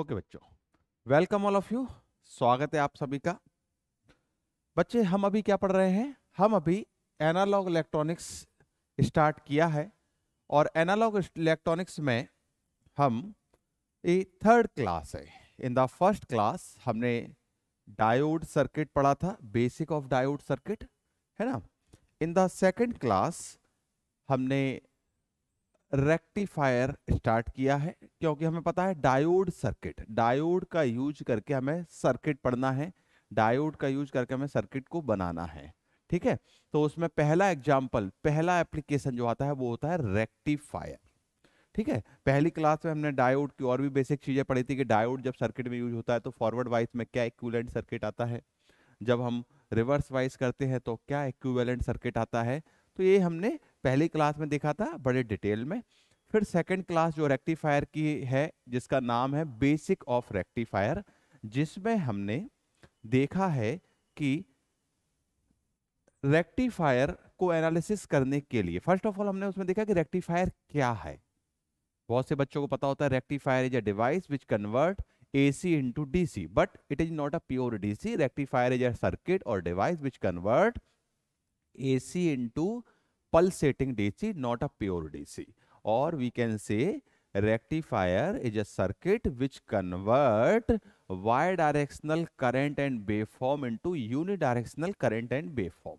Okay बच्चों welcome all of you स्वागत है आप सभी का बच्चे हम अभी क्या पढ़ रहे हैं हम अभी एनालॉग इलेक्ट्रॉनिक्स स्टार्ट किया है और एनालॉग इलेक्ट्रॉनिक्स में हम ये थर्ड क्लास है इन द फर्स्ट क्लास हमने डायोड सर्किट पढ़ा था बेसिक ऑफ डायोड सर्किट है ना इन द सेकंड क्लास हमने रेक्टिफायर स्टार्ट किया है क्योंकि हमें पता है डायोड सर्किट डायोड का यूज करके हमें सर्किट पढ़ना है डायोड का यूज करके हमें सर्किट को बनाना है ठीक है तो उसमें पहला एग्जाम्पल पहला एप्लीकेशन जो आता है वो होता है रेक्टिफायर ठीक है पहली क्लास में हमने डायोड की और भी बेसिक चीज़ें पढ़ी थी कि डायोड जब सर्किट में यूज होता है तो फॉरवर्ड वाइज में क्या इक्विवेलेंट सर्किट आता है जब हम रिवर्स वाइज करते हैं तो क्या इक्विवेलेंट सर्किट आता है तो ये हमने पहली क्लास में देखा था बड़े डिटेल में फिर सेकंड क्लास जो रेक्टिफायर की है जिसका नाम है बेसिक ऑफ रेक्टिफायर जिसमें हमने देखा है कि रेक्टिफायर को एनालिसिस करने के लिए फर्स्ट ऑफ ऑल हमने उसमें देखा कि रेक्टिफायर क्या है बहुत से बच्चों को पता होता है rectifier is a device which convert AC into DC, but it is not a pure rectifier is a circuit और device which convert convert AC into pulsating DC, not a pure DC. Or we can say rectifier is a circuit which convert y-directional current and waveform into unidirectional current and waveform.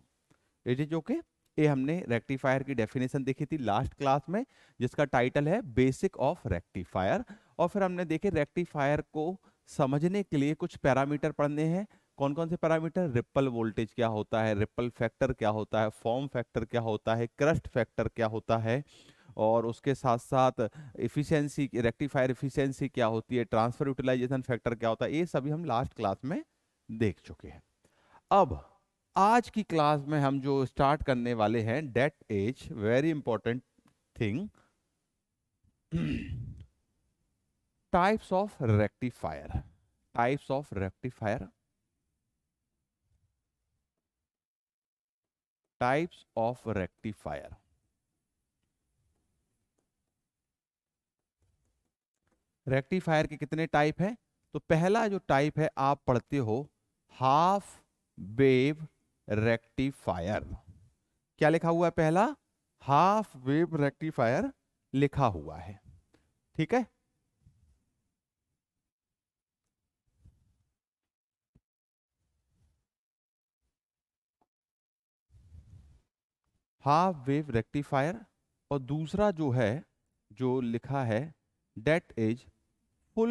It is okay? ये हमने rectifier की definition देखी थी last class में जिसका title है basic of rectifier और फिर हमने देखे रेक्टिफायर को समझने के लिए कुछ पैरामीटर पढ़ने हैं कौन कौन से पैरामीटर रिपल वोल्टेज क्या होता है रिपल फैक्टर क्या होता है फॉर्म फैक्टर क्या होता है क्रस्ट फैक्टर क्या होता है और उसके साथ साथ इफिशियंसी रेक्टिफायर इफिशियंसी क्या होती है ट्रांसफर यूटिलाइजेशन फैक्टर क्या होता है ये सभी हम लास्ट क्लास में देख चुके हैं अब आज की क्लास में हम जो स्टार्ट करने वाले हैं that is very important thing types of rectifier types of rectifier types of rectifier rectifier के कितने टाइप है तो पहला जो टाइप है आप पढ़ते हो हाफ वेव रेक्टिफायर क्या लिखा हुआ है पहला हाफ वेव रेक्टिफायर लिखा हुआ है ठीक है हाफ वेव रेक्टिफायर और दूसरा जो है जो लिखा है that is full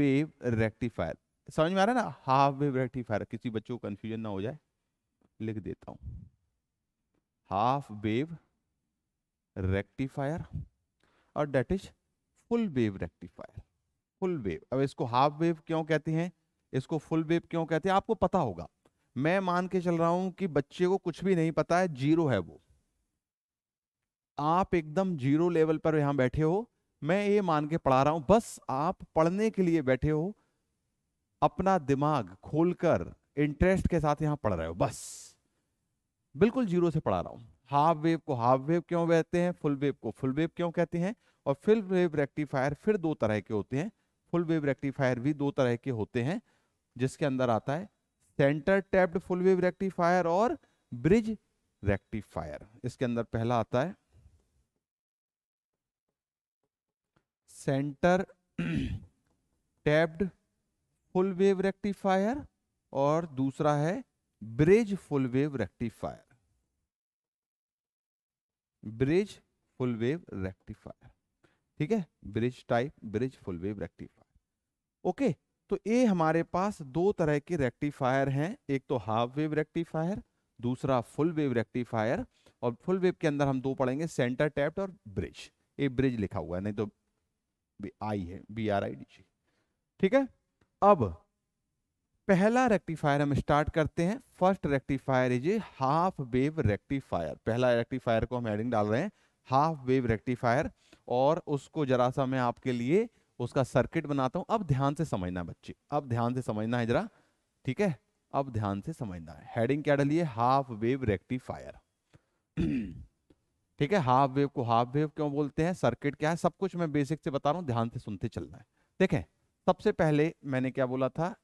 wave rectifier समझ में आ रहा है ना हाफ वेव रेक्टिफायर किसी बच्चों को कंफ्यूजन ना हो जाए लिख देता हूं हाफ वेव रेक्टिफायर और that is full wave rectifier full wave अब इसको हाफ वेव क्यों कहते हैं इसको फुल वेव क्यों कहते हैं आपको पता होगा मैं मान के चल रहा हूं कि बच्चे को कुछ भी नहीं पता है जीरो है वो आप एकदम जीरो लेवल पर यहां बैठे हो मैं ये मान के पढ़ा रहा हूं बस आप पढ़ने के लिए बैठे हो अपना दिमाग खोलकर इंटरेस्ट के साथ यहां पढ़ रहे हो बस बिल्कुल जीरो से पढ़ा रहा हूं हाफ वेव को हाफ वेव क्यों कहते हैं फुल वेव को फुल वेव क्यों कहते हैं और फुल वेव रेक्टिफायर फिर दो तरह के होते हैं फुल वेव रेक्टिफायर भी दो तरह के होते हैं जिसके अंदर आता है centre tapped full wave rectifier और ब्रिज रेक्टिफायर इसके अंदर पहला आता है centre tapped full wave rectifier और दूसरा है bridge full wave rectifier bridge full wave rectifier ठीक है bridge type bridge full wave rectifier okay तो ये हमारे पास दो तरह के रेक्टिफायर हैं एक तो हाफ वेव रेक्टिफायर दूसरा फुल वेव रेक्टिफायर और फुल वेव के अंदर हम दो पढ़ेंगे सेंटर टैप्ड और ब्रिज ये ब्रिज लिखा हुआ है नहीं तो आई है B R I D G ठीक है अब पहला रेक्टिफायर हम स्टार्ट करते हैं first rectifier is a half wave rectifier पहला रेक्टिफायर को हम हेडिंग डाल रहे हैं हाफ वेव रेक्टिफायर और उसको जरा सा मैं आपके लिए उसका सर्किट बनाता हूं अब ध्यान से समझना बच्चे अब ध्यान से समझना है जरा ठीक है अब ध्यान से समझना है हेडिंग क्या डाली है हाफ वेव रेक्टिफायर ठीक है हाफ वेव को हाफ वेव क्यों बोलते हैं सर्किट क्या है सब कुछ मैं बेसिक से बता रहा हूं ध्यान से सुनते चलना है देखें सबसे पहले मैंने क्या बोला था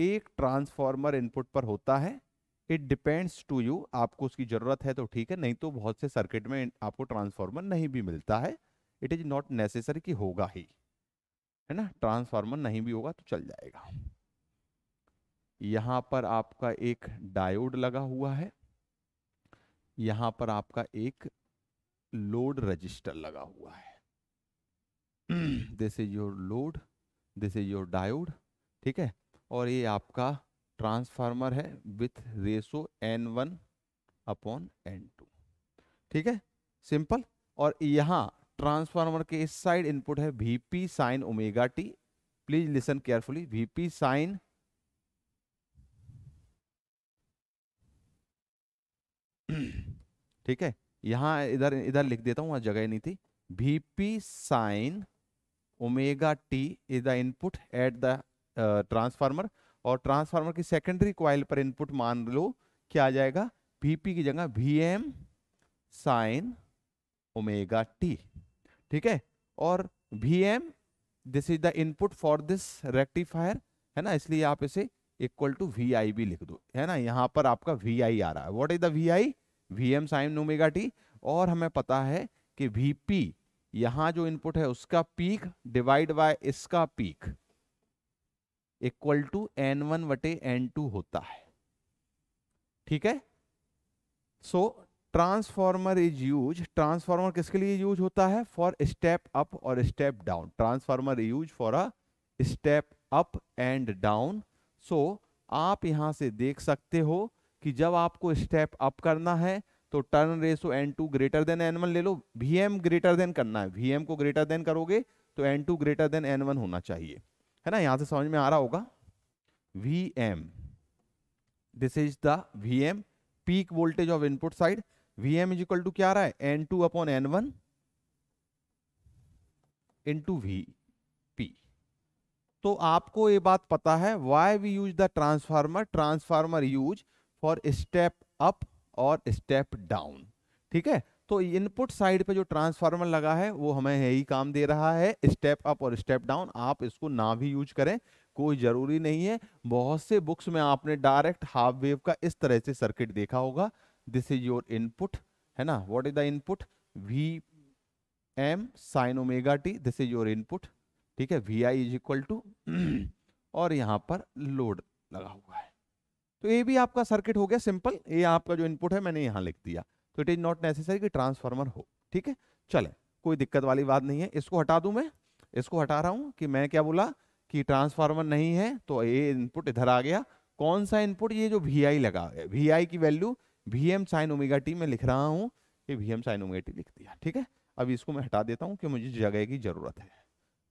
एक ट्रांसफॉर्मर इनपुट पर होता है इट डिपेंड्स टू यू आपको उसकी जरूरत है तो ठीक है नहीं तो बहुत से सर्किट में आपको ट्रांसफॉर्मर नहीं भी मिलता है इट इज नॉट नेसेसरी कि होगा ही है ना ट्रांसफार्मर नहीं भी होगा तो चल जाएगा यहां पर आपका एक डायोड लगा हुआ है यहां पर आपका एक लोड रजिस्टर लगा हुआ है this is your load this is your diode ठीक है और ये आपका ट्रांसफार्मर है with ratio N one upon N two ठीक है सिंपल और यहां ट्रांसफार्मर के इस साइड इनपुट है VP sine omega T please listen carefully VP sine ठीक है यहां इधर इधर लिख देता हूं वहां जगह नहीं थी VP sine omega T is the input at the transformer और ट्रांसफार्मर की सेकेंडरी क्वाइल पर इनपुट मान लो क्या आ जाएगा वीपी की जगह वीएम साइन ओमेगा टी ठीक है और V M this is the input for this rectifier है ना इसलिए आप इसे इक्वल टू वी आई भी लिख दो है ना यहाँ पर आपका वी आई आ रहा है what is the V I V M sine omega T और हमें पता है कि वी पी यहाँ जो इनपुट है उसका पीक डिवाइड बाय इसका peak equal to N one वटे एन टू होता है ठीक है so so, transformer is use transformer किसके लिए यूज होता है फॉर स्टेप अप और step down transformer use for a step up and down so आप यहां से देख सकते हो कि जब आपको स्टेप अप करना है तो turn ratio N two greater than N one ले लो वी एम ग्रेटर देन करना है वी एम को ग्रेटर देन करोगे तो N two greater than N one होना चाहिए है ना यहां से समझ में आ रहा होगा V M this is the V M peak voltage of input side V M is equal to क्या रहा है N two upon N one into V P तो आपको ये बात पता है why we use the transformer transformer use for step up और स्टेप डाउन ठीक है तो इनपुट साइड पे जो ट्रांसफार्मर लगा है वो हमें यही काम दे रहा है स्टेप अप और स्टेप डाउन आप इसको ना भी यूज करें कोई जरूरी नहीं है बहुत से बुक्स में आपने डायरेक्ट हाफ वेव का इस तरह से सर्किट देखा होगा दिस इज योर इनपुट है ना what is the input V M sine omega T this is your input ठीक है V I is equal to और यहाँ पर लोड लगा हुआ है तो ये भी आपका सर्किट हो गया सिंपल ये आपका जो इनपुट है मैंने यहाँ लिख दिया तो इट इज नॉट नेसेसरी कि ट्रांसफार्मर हो ठीक है चले कोई दिक्कत वाली बात नहीं है इसको हटा दूं मैं इसको हटा रहा हूं कि मैं क्या बोला कि ट्रांसफार्मर नहीं है तो ये इनपुट इधर आ गया कौन सा इनपुट ये जो वी आई लगा वी आई की value V M sine omega T मैं लिख रहा हूँ ये V M sine omega T लिख दिया ठीक है अब इसको मैं हटा देता हूँ कि मुझे जगह की ज़रूरत है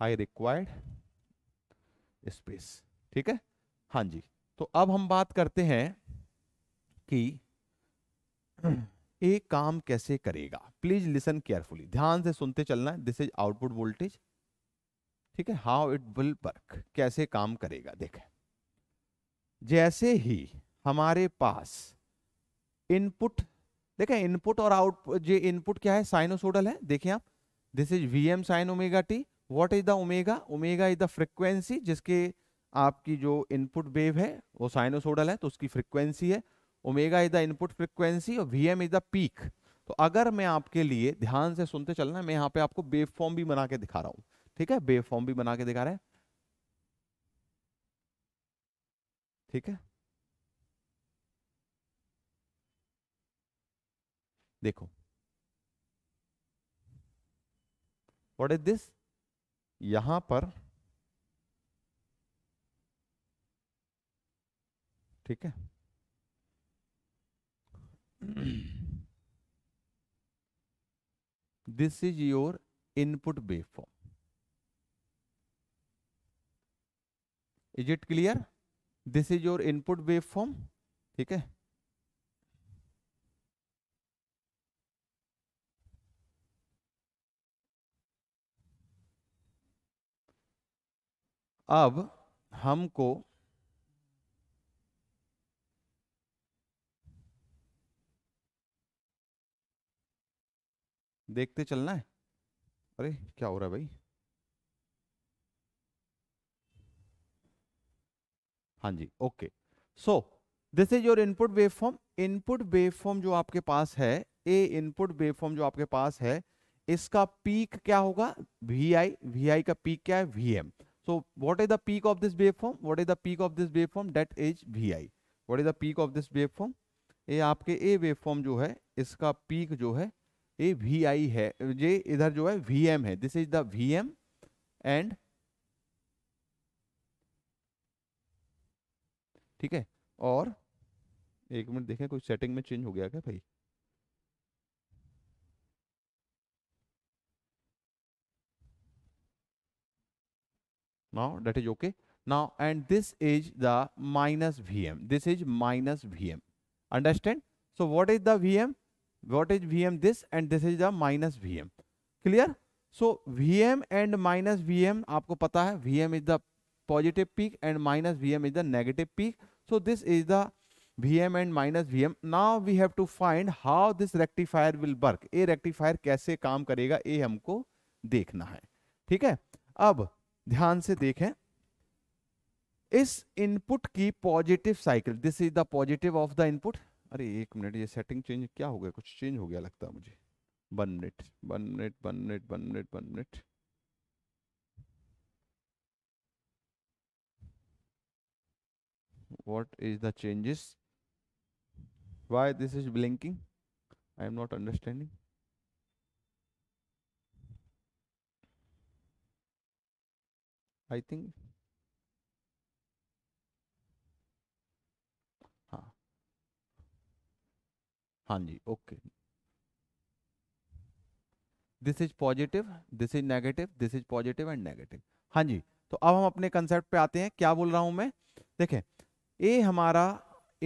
आई रिक्वायर्ड स्पेस ठीक है हाँ जी तो अब हम बात करते हैं कि एक काम कैसे करेगा प्लीज लिसन केयरफुली ध्यान से सुनते चलना दिस इज आउटपुट वोल्टेज ठीक है हाउ इट विल वर्क कैसे काम करेगा देखें जैसे ही हमारे पास इनपुट देखें इनपुट और आउटपुट ये इनपुट क्या है साइनोसोडल है देखें आप this is V M sine omega T what is the omega omega is the frequency जिसके आपकी जो इनपुट वेव है वो साइनोसोडल है तो उसकी फ्रिक्वेंसी है omega is the input frequency और V M is the peak तो अगर मैं आपके लिए ध्यान से सुनते चलना मैं यहाँ पे आपको वेव फॉर्म भी बना के दिखा रहा हूँ ठीक है वेव फॉर्म भी बना के दिखा रहे हैं ठीक है देखो वॉट इज दिस यहां पर ठीक है this is your input form is it clear this is your input form ठीक है अब हमको देखते चलना है अरे क्या हो रहा है भाई हाँ जी okay so this is your input waveform input waveform जो आपके पास है ए इनपुट वेवफॉर्म जो आपके पास है इसका पीक क्या होगा वी आई वी आई का पीक क्या है V M So what is the peak of this waveform? What is the peak of this waveform? That is Vi. What is the peak of this waveform? ये आपके ए waveform जो है इसका peak जो है ए वी आई है ये इधर जो है वी एम है this is the V M and ठीक है और एक मिनट देखें कोई सेटिंग में चेंज हो गया क्या भाई now that is okay now and this is the minus vm this is minus vm understand so what is the vm what is vm this and this is the minus vm clear so vm and minus vm aapko pata hai vm is the positive peak and minus vm is the negative peak so this is the vm and minus vm now we have to find how this rectifier will work a rectifier kaise kaam karega a humko dekhna hai theek hai ab ध्यान से देखें इस input की positive cycle this is the positive of the input अरे एक minute ये setting change क्या हो गया कुछ चेंज हो गया लगता है मुझे one minute one minute one minute one minute one minute what is the changes why this is blinking I am not understanding I think हाँ हाँ जी okay this is positive this is negative this is positive and negative हाँ जी तो अब हम अपने concept पे आते हैं क्या बोल रहा हूं मैं देखें ए हमारा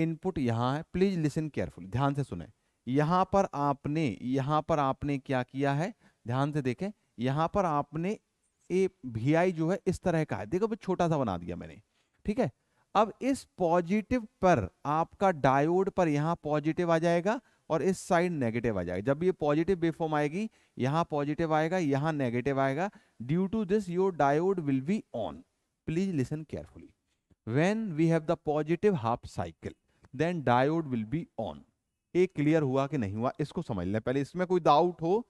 इनपुट यहां है प्लीज लिसन केयरफुल ध्यान से सुने यहां पर आपने यहां पर आपने क्या किया है ध्यान से देखें यहां पर आपने ए वी जो है इस तरह का है देखो छोटा सा बना दिया मैंने ठीक है अब इस पॉजिटिव पर आपका डायोड पर यहां पॉजिटिव आ जाएगा और इस साइड नेगेटिव आ जाएगा जब ये पॉजिटिव वेवफॉर्म आएगी यहां पॉजिटिव आएगा यहां नेगेटिव आएगा due to this your diode will be on please listen carefully when we have the positive half cycle then diode will be on ये क्लियर हुआ कि नहीं हुआ इसको समझ लें पहले इसमें कोई डाउट हो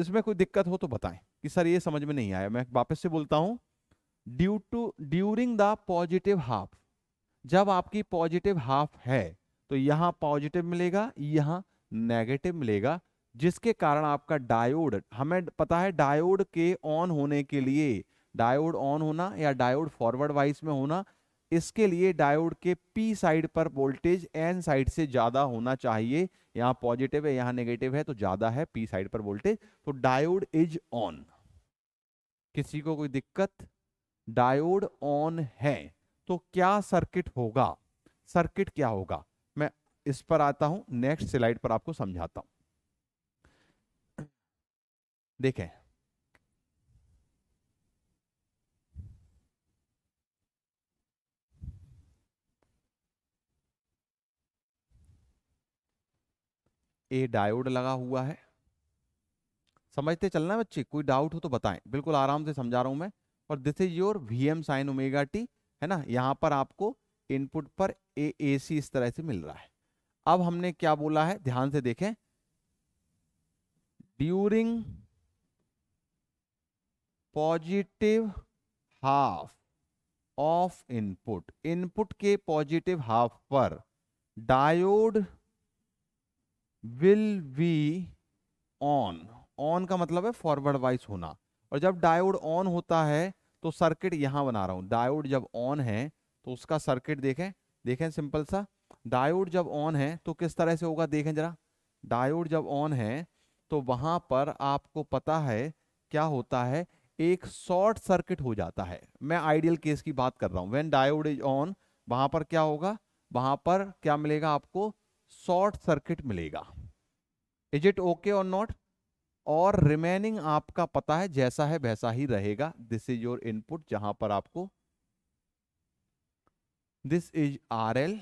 इसमें कोई दिक्कत हो तो बताएं कि सर ये समझ में नहीं आया मैं वापस से बोलता हूं due to during the positive half जब आपकी पॉजिटिव हाफ है तो यहां पॉजिटिव मिलेगा यहां नेगेटिव मिलेगा जिसके कारण आपका डायोड हमें पता है डायोड के ऑन होने के लिए डायोड ऑन होना या डायोड फॉरवर्ड वाइज में होना इसके लिए डायोड के पी साइड पर वोल्टेज एन साइड से ज्यादा होना चाहिए यहां पॉजिटिव है यहां नेगेटिव है तो ज्यादा है पी साइड पर वोल्टेज तो डायोड इज ऑन किसी को कोई दिक्कत डायोड ऑन है तो क्या सर्किट होगा सर्किट क्या होगा मैं इस पर आता हूं नेक्स्ट स्लाइड पर आपको समझाता हूं देखें ए डायोड लगा हुआ है समझते चलना बच्चे कोई डाउट हो तो बताएं बिल्कुल आराम से समझा रहा हूं मैं और this is your V M sine omega T है ना यहां पर आपको इनपुट पर ए ए सी इस तरह से मिल रहा है अब हमने क्या बोला है ध्यान से देखें during positive half of input input के पॉजिटिव हाफ पर diode will be on on का मतलब है फॉरवर्ड वाइज होना और जब डायोड ऑन होता है तो सर्किट यहां बना रहा हूं डायोड जब ऑन है तो उसका सर्किट देखें देखें सिंपल सा डायोड जब ऑन है तो किस तरह से होगा देखें जरा डायोड जब ऑन है तो वहां पर आपको पता है क्या होता है एक शॉर्ट सर्किट हो जाता है मैं आइडियल केस की बात कर रहा हूं व्हेन डायोड इज ऑन वहां पर क्या होगा वहां पर क्या मिलेगा आपको शॉर्ट सर्किट मिलेगा इज इट ओके और नॉट और रिमेनिंग आपका पता है जैसा है वैसा ही रहेगा दिस इज योर इनपुट जहां पर आपको दिस इज आर एल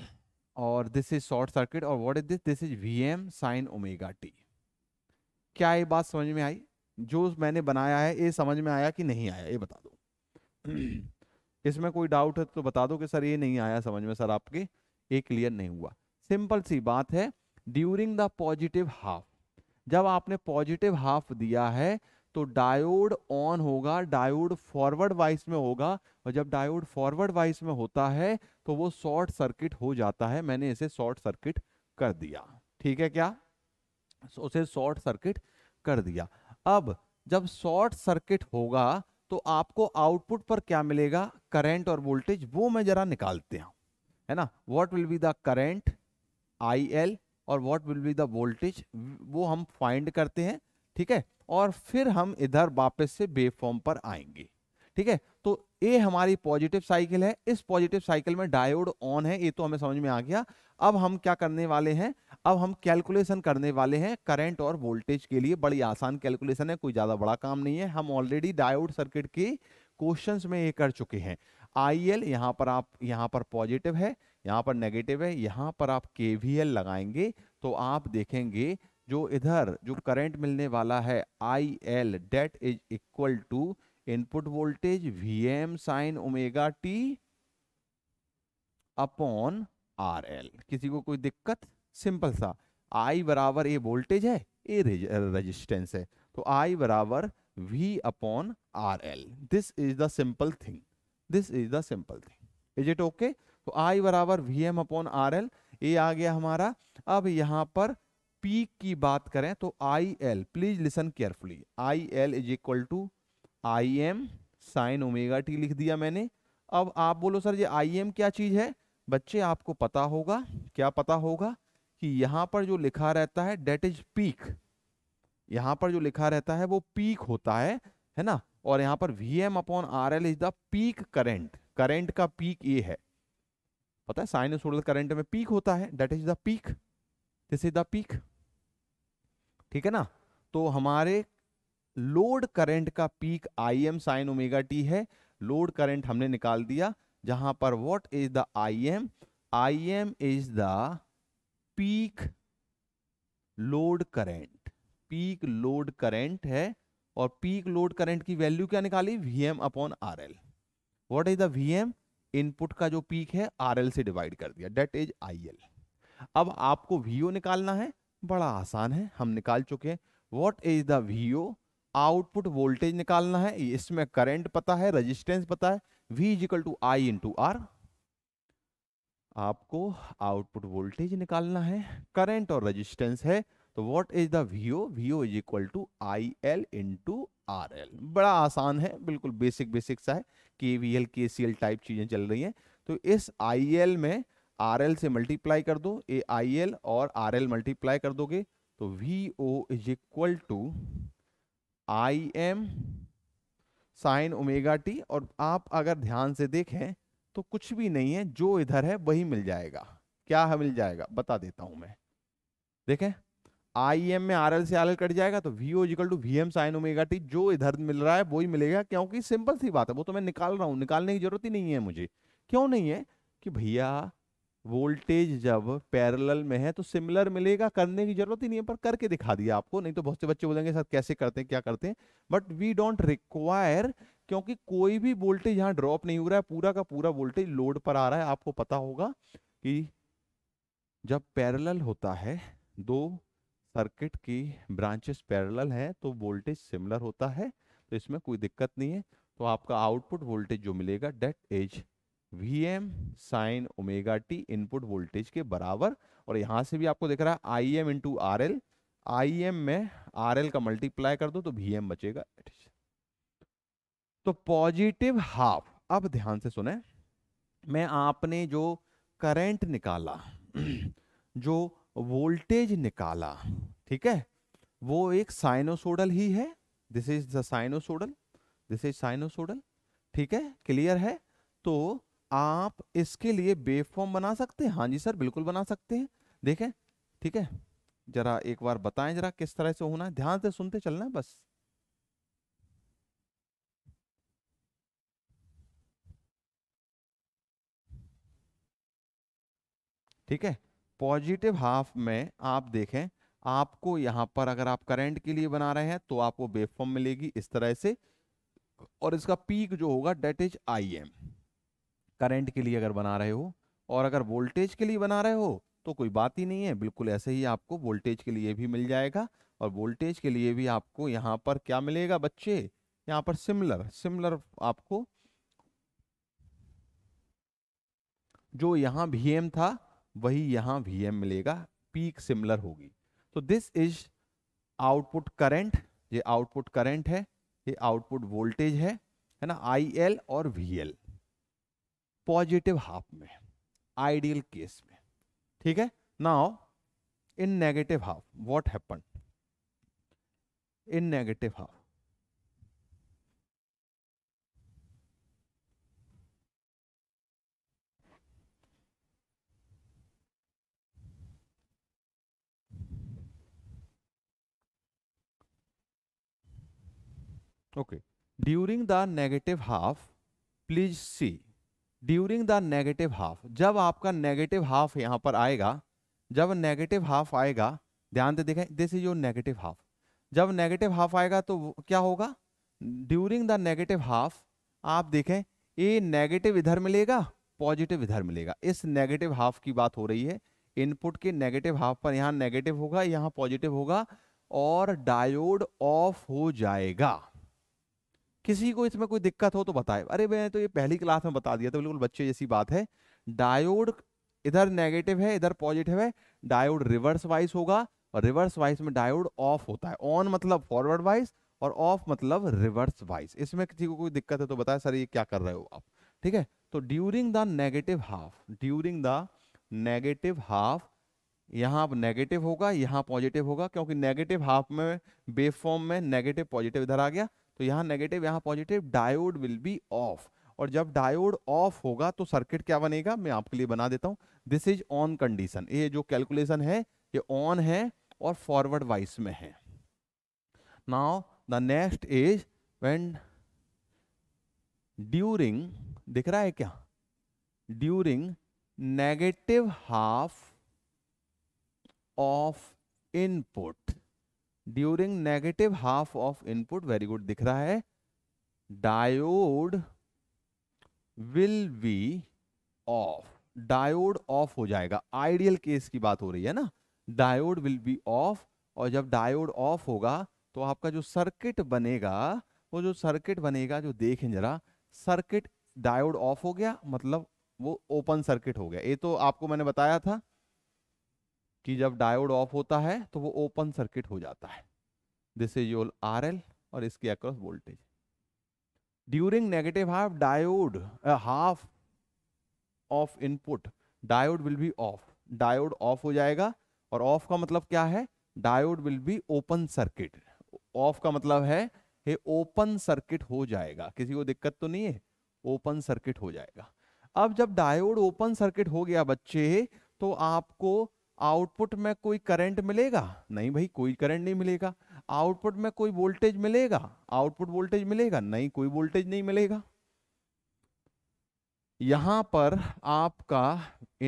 और दिस इज शॉर्ट सर्किट और what is this this is V M sine omega T क्या ये बात समझ में आई जो मैंने बनाया है ये समझ में आया कि नहीं आया ये बता दो इसमें कोई डाउट है तो बता दो कि सर ये नहीं आया समझ में सर आपके ये क्लियर नहीं हुआ सिंपल सी बात है ड्यूरिंग द पॉजिटिव हाफ जब आपने पॉजिटिव हाफ दिया है तो डायोड ऑन होगा डायोड फॉरवर्ड वाइस में होगा और जब डायोड फॉरवर्ड वाइस में होता है तो वो शॉर्ट सर्किट हो जाता है मैंने इसे शॉर्ट सर्किट कर दिया ठीक है क्या उसे शॉर्ट सर्किट कर दिया अब जब शॉर्ट सर्किट होगा तो आपको आउटपुट पर क्या मिलेगा करंट और वोल्टेज वो मैं जरा निकालते हैं है ना what will be the current I L और what will be the voltage वो हम फाइंड करते हैं ठीक है और फिर हम इधर वापस से बे फॉर्म पर आएंगे ठीक है तो ये हमारी पॉजिटिव साइकिल है इस पॉजिटिव साइकिल में डायोड ऑन है ये तो हमें समझ में आ गया अब हम क्या करने वाले हैं अब हम कैलकुलेशन करने वाले हैं करंट और वोल्टेज के लिए बड़ी आसान कैलकुलेशन है कोई ज़्यादा बड़ा काम नहीं है हम ऑलरेडी डायोड सर्किट के क्वेश्चंस में ये कर चुके हैं आई एल यहाँ पर आप यहाँ पर पॉजिटिव है यहाँ पर नेगेटिव है यहाँ पर आप के लगाएंगे तो आप देखेंगे जो इधर जो करंट मिलने वाला है I L that is equal to input voltage V M sine omega T upon R L किसी को कोई दिक्कत सिंपल सा आई बराबर ए वोल्टेज है ए रेजिस्टेंस है तो आई बराबर V upon R L this is the simple thing this is the simple thing is it okay तो आई बराबर V M upon R L ये आ गया हमारा अब यहाँ पर पीक की बात करें तो I L please listen carefully I L is equal to I M sine omega T लिख दिया मैंने अब आप बोलो सर ये आई एम क्या चीज़ है बच्चे आपको पता होगा क्या पता होगा कि यहाँ पर जो लिखा रहता है डेट इज पीक यहाँ पर जो लिखा रहता है वो पीक होता है है ना और यहाँ पर V M upon R L is the peak current current का पीक ये है पता है साइनसोडल करंट में पीक होता है that is the peak this is the peak ठीक है ना तो हमारे लोड करंट का peak I M sine omega T है लोड करंट हमने निकाल दिया जहां पर what is the I M I M is the peak load current peak load current है और पीक लोड करंट की वैल्यू क्या निकाली V M upon R L what is the V M input का जो पीक है are से divide कर दिया डेट इज आई अब आपको वीओ निकालना है बड़ा आसान है हम निकाल चुके हैं what is the VO output voltage निकालना है इसमें करंट पता है रेजिस्टेंस पता है V is equal to I into R आपको आउटपुट वोल्टेज निकालना है करंट और रजिस्टेंस है तो what is the VO VO is equal to I L into R L बड़ा आसान है बिल्कुल बेसिक बेसिक सा है के वी एल के सी एल टाइप चीज़ें चल रही हैं तो इस आई एल में आर एल से मल्टीप्लाई कर दो ए आई एल और आर एल मल्टीप्लाई कर दोगे तो V O is equal to I M sine omega T और आप अगर ध्यान से देखें तो कुछ भी नहीं है जो इधर है वही मिल जाएगा क्या है मिल जाएगा बता देता हूं मैं देखें आई एम e में आर एल से आर एल कट जाएगा तो V O is equal to V M sine omega T जो इधर मिल रहा है वो ही मिलेगा क्योंकि सिंपल सी बात है वो तो मैं निकाल रहा हूँ निकालने की जरूरत ही नहीं है मुझे क्यों नहीं है कि भैया वोल्टेज जब पैरेलल में है तो सिमिलर मिलेगा करने की जरूरत ही नहीं है पर करके दिखा दिया आपको नहीं तो बहुत से बच्चे बोलेंगे सर कैसे करते हैं क्या करते हैं बट वी डोंट रिक्वायर क्योंकि कोई भी वोल्टेज यहाँ ड्रॉप नहीं हो रहा है पूरा का पूरा वोल्टेज लोड पर आ रहा है आपको पता होगा कि जब पैरेलल होता है दो सर्किट की ब्रांचेस पैरेलल हैं तो वोल्टेज सिमिलर होता है तो इसमें कोई दिक्कत नहीं है तो आपका आउटपुट वोल्टेज जो मिलेगा that is V M sine omega T input voltage के बराबर और यहाँ से भी आपको दिख रहा है I M into R L I M में आर एल का मल्टीप्लाई कर दो तो वी एम बचेगा तो पॉजिटिव हाफ अब ध्यान से सुने मैं आपने जो करंट निकाला जो वोल्टेज निकाला ठीक है वो एक साइनोसोडल ही है this is the sinusoidal this is sinusoidal ठीक है क्लियर है तो आप इसके लिए बेफॉर्म बना सकते हैं हाँ जी सर बिल्कुल बना सकते हैं देखें ठीक है जरा एक बार बताएं जरा किस तरह से होना है ध्यान से सुनते चलना है बस ठीक है पॉजिटिव हाफ में आप देखें आपको यहाँ पर अगर आप करंट के लिए बना रहे हैं तो आपको वेवफॉर्म मिलेगी इस तरह से और इसका पीक जो होगा that is I M current के लिए अगर बना रहे हो और अगर वोल्टेज के लिए बना रहे हो तो कोई बात ही नहीं है बिल्कुल ऐसे ही आपको वोल्टेज के लिए भी मिल जाएगा और वोल्टेज के लिए भी आपको यहाँ पर क्या मिलेगा बच्चे यहाँ पर सिमिलर सिमिलर आपको जो यहाँ वी था वही यहां वी एम मिलेगा पीक सिमिलर होगी तो दिस इज आउटपुट करंट ये आउटपुट करंट है ये आउटपुट वोल्टेज है है ना आई एल और वी एल पॉजिटिव हाफ में आइडियल केस में ठीक है now in negative half what happen in negative half okay during the negative half please see during the negative half जब आपका नेगेटिव हाफ यहाँ पर आएगा जब नेगेटिव हाफ आएगा ध्यान से देखें this is your negative half जब नेगेटिव हाफ आएगा तो क्या होगा ड्यूरिंग द नेगेटिव हाफ आप देखें ये नेगेटिव इधर मिलेगा पॉजिटिव इधर मिलेगा इस नेगेटिव हाफ की बात हो रही है इनपुट के नेगेटिव हाफ पर यहाँ नेगेटिव होगा यहाँ पॉजिटिव होगा और डायोड ऑफ हो जाएगा किसी को इसमें कोई दिक्कत हो तो बताए अरे मैंने तो ये पहली क्लास में बता दिया था बिल्कुल बच्चे जैसी बात है डायोड इधर नेगेटिव है इधर पॉजिटिव है डायोड रिवर्स वाइज होगा और रिवर्स वाइज में डायोड ऑफ होता है ऑन मतलब फॉरवर्ड वाइज और ऑफ मतलब रिवर्स वाइज इसमें किसी को कोई दिक्कत है तो बताए सर ये क्या कर रहे हो आप ठीक है तो during the negative half during the negative half यहाँ आप नेगेटिव होगा यहाँ पॉजिटिव होगा क्योंकि नेगेटिव हाफ में बेफॉर्म में नेगेटिव पॉजिटिव इधर आ गया तो यहाँ नेगेटिव यहाँ positive diode will be off और जब डायोड ऑफ होगा तो सर्किट क्या बनेगा मैं आपके लिए बना देता हूँ दिस इज ऑन कंडीशन ये जो कैलकुलेशन है ये ऑन है और फॉरवर्ड वाइस में है now the next is when during दिख रहा है क्या during negative half of input during negative half of input very good दिख रहा है diode will be off diode off हो जाएगा आइडियल केस की बात हो रही है ना डायोड विल बी ऑफ और जब डायोड ऑफ होगा तो आपका जो सर्किट बनेगा वो जो सर्किट बनेगा जो देखें जरा सर्किट डायोड ऑफ हो गया मतलब वो ओपन सर्किट हो गया ये तो आपको मैंने बताया था कि जब डायोड ऑफ होता है तो वो ओपन सर्किट हो जाता है this is your R L और इसके across voltage during negative half diode half of input diode will be off diode off हो जाएगा और ऑफ का मतलब क्या है diode will be open circuit off का मतलब है ये ओपन सर्किट हो जाएगा किसी को दिक्कत तो नहीं है ओपन सर्किट हो जाएगा अब जब डायोड ओपन सर्किट हो गया बच्चे तो आपको आउटपुट में कोई करंट मिलेगा नहीं भाई कोई करंट नहीं मिलेगा आउटपुट में कोई वोल्टेज मिलेगा आउटपुट वोल्टेज मिलेगा नहीं कोई वोल्टेज नहीं मिलेगा यहां पर आपका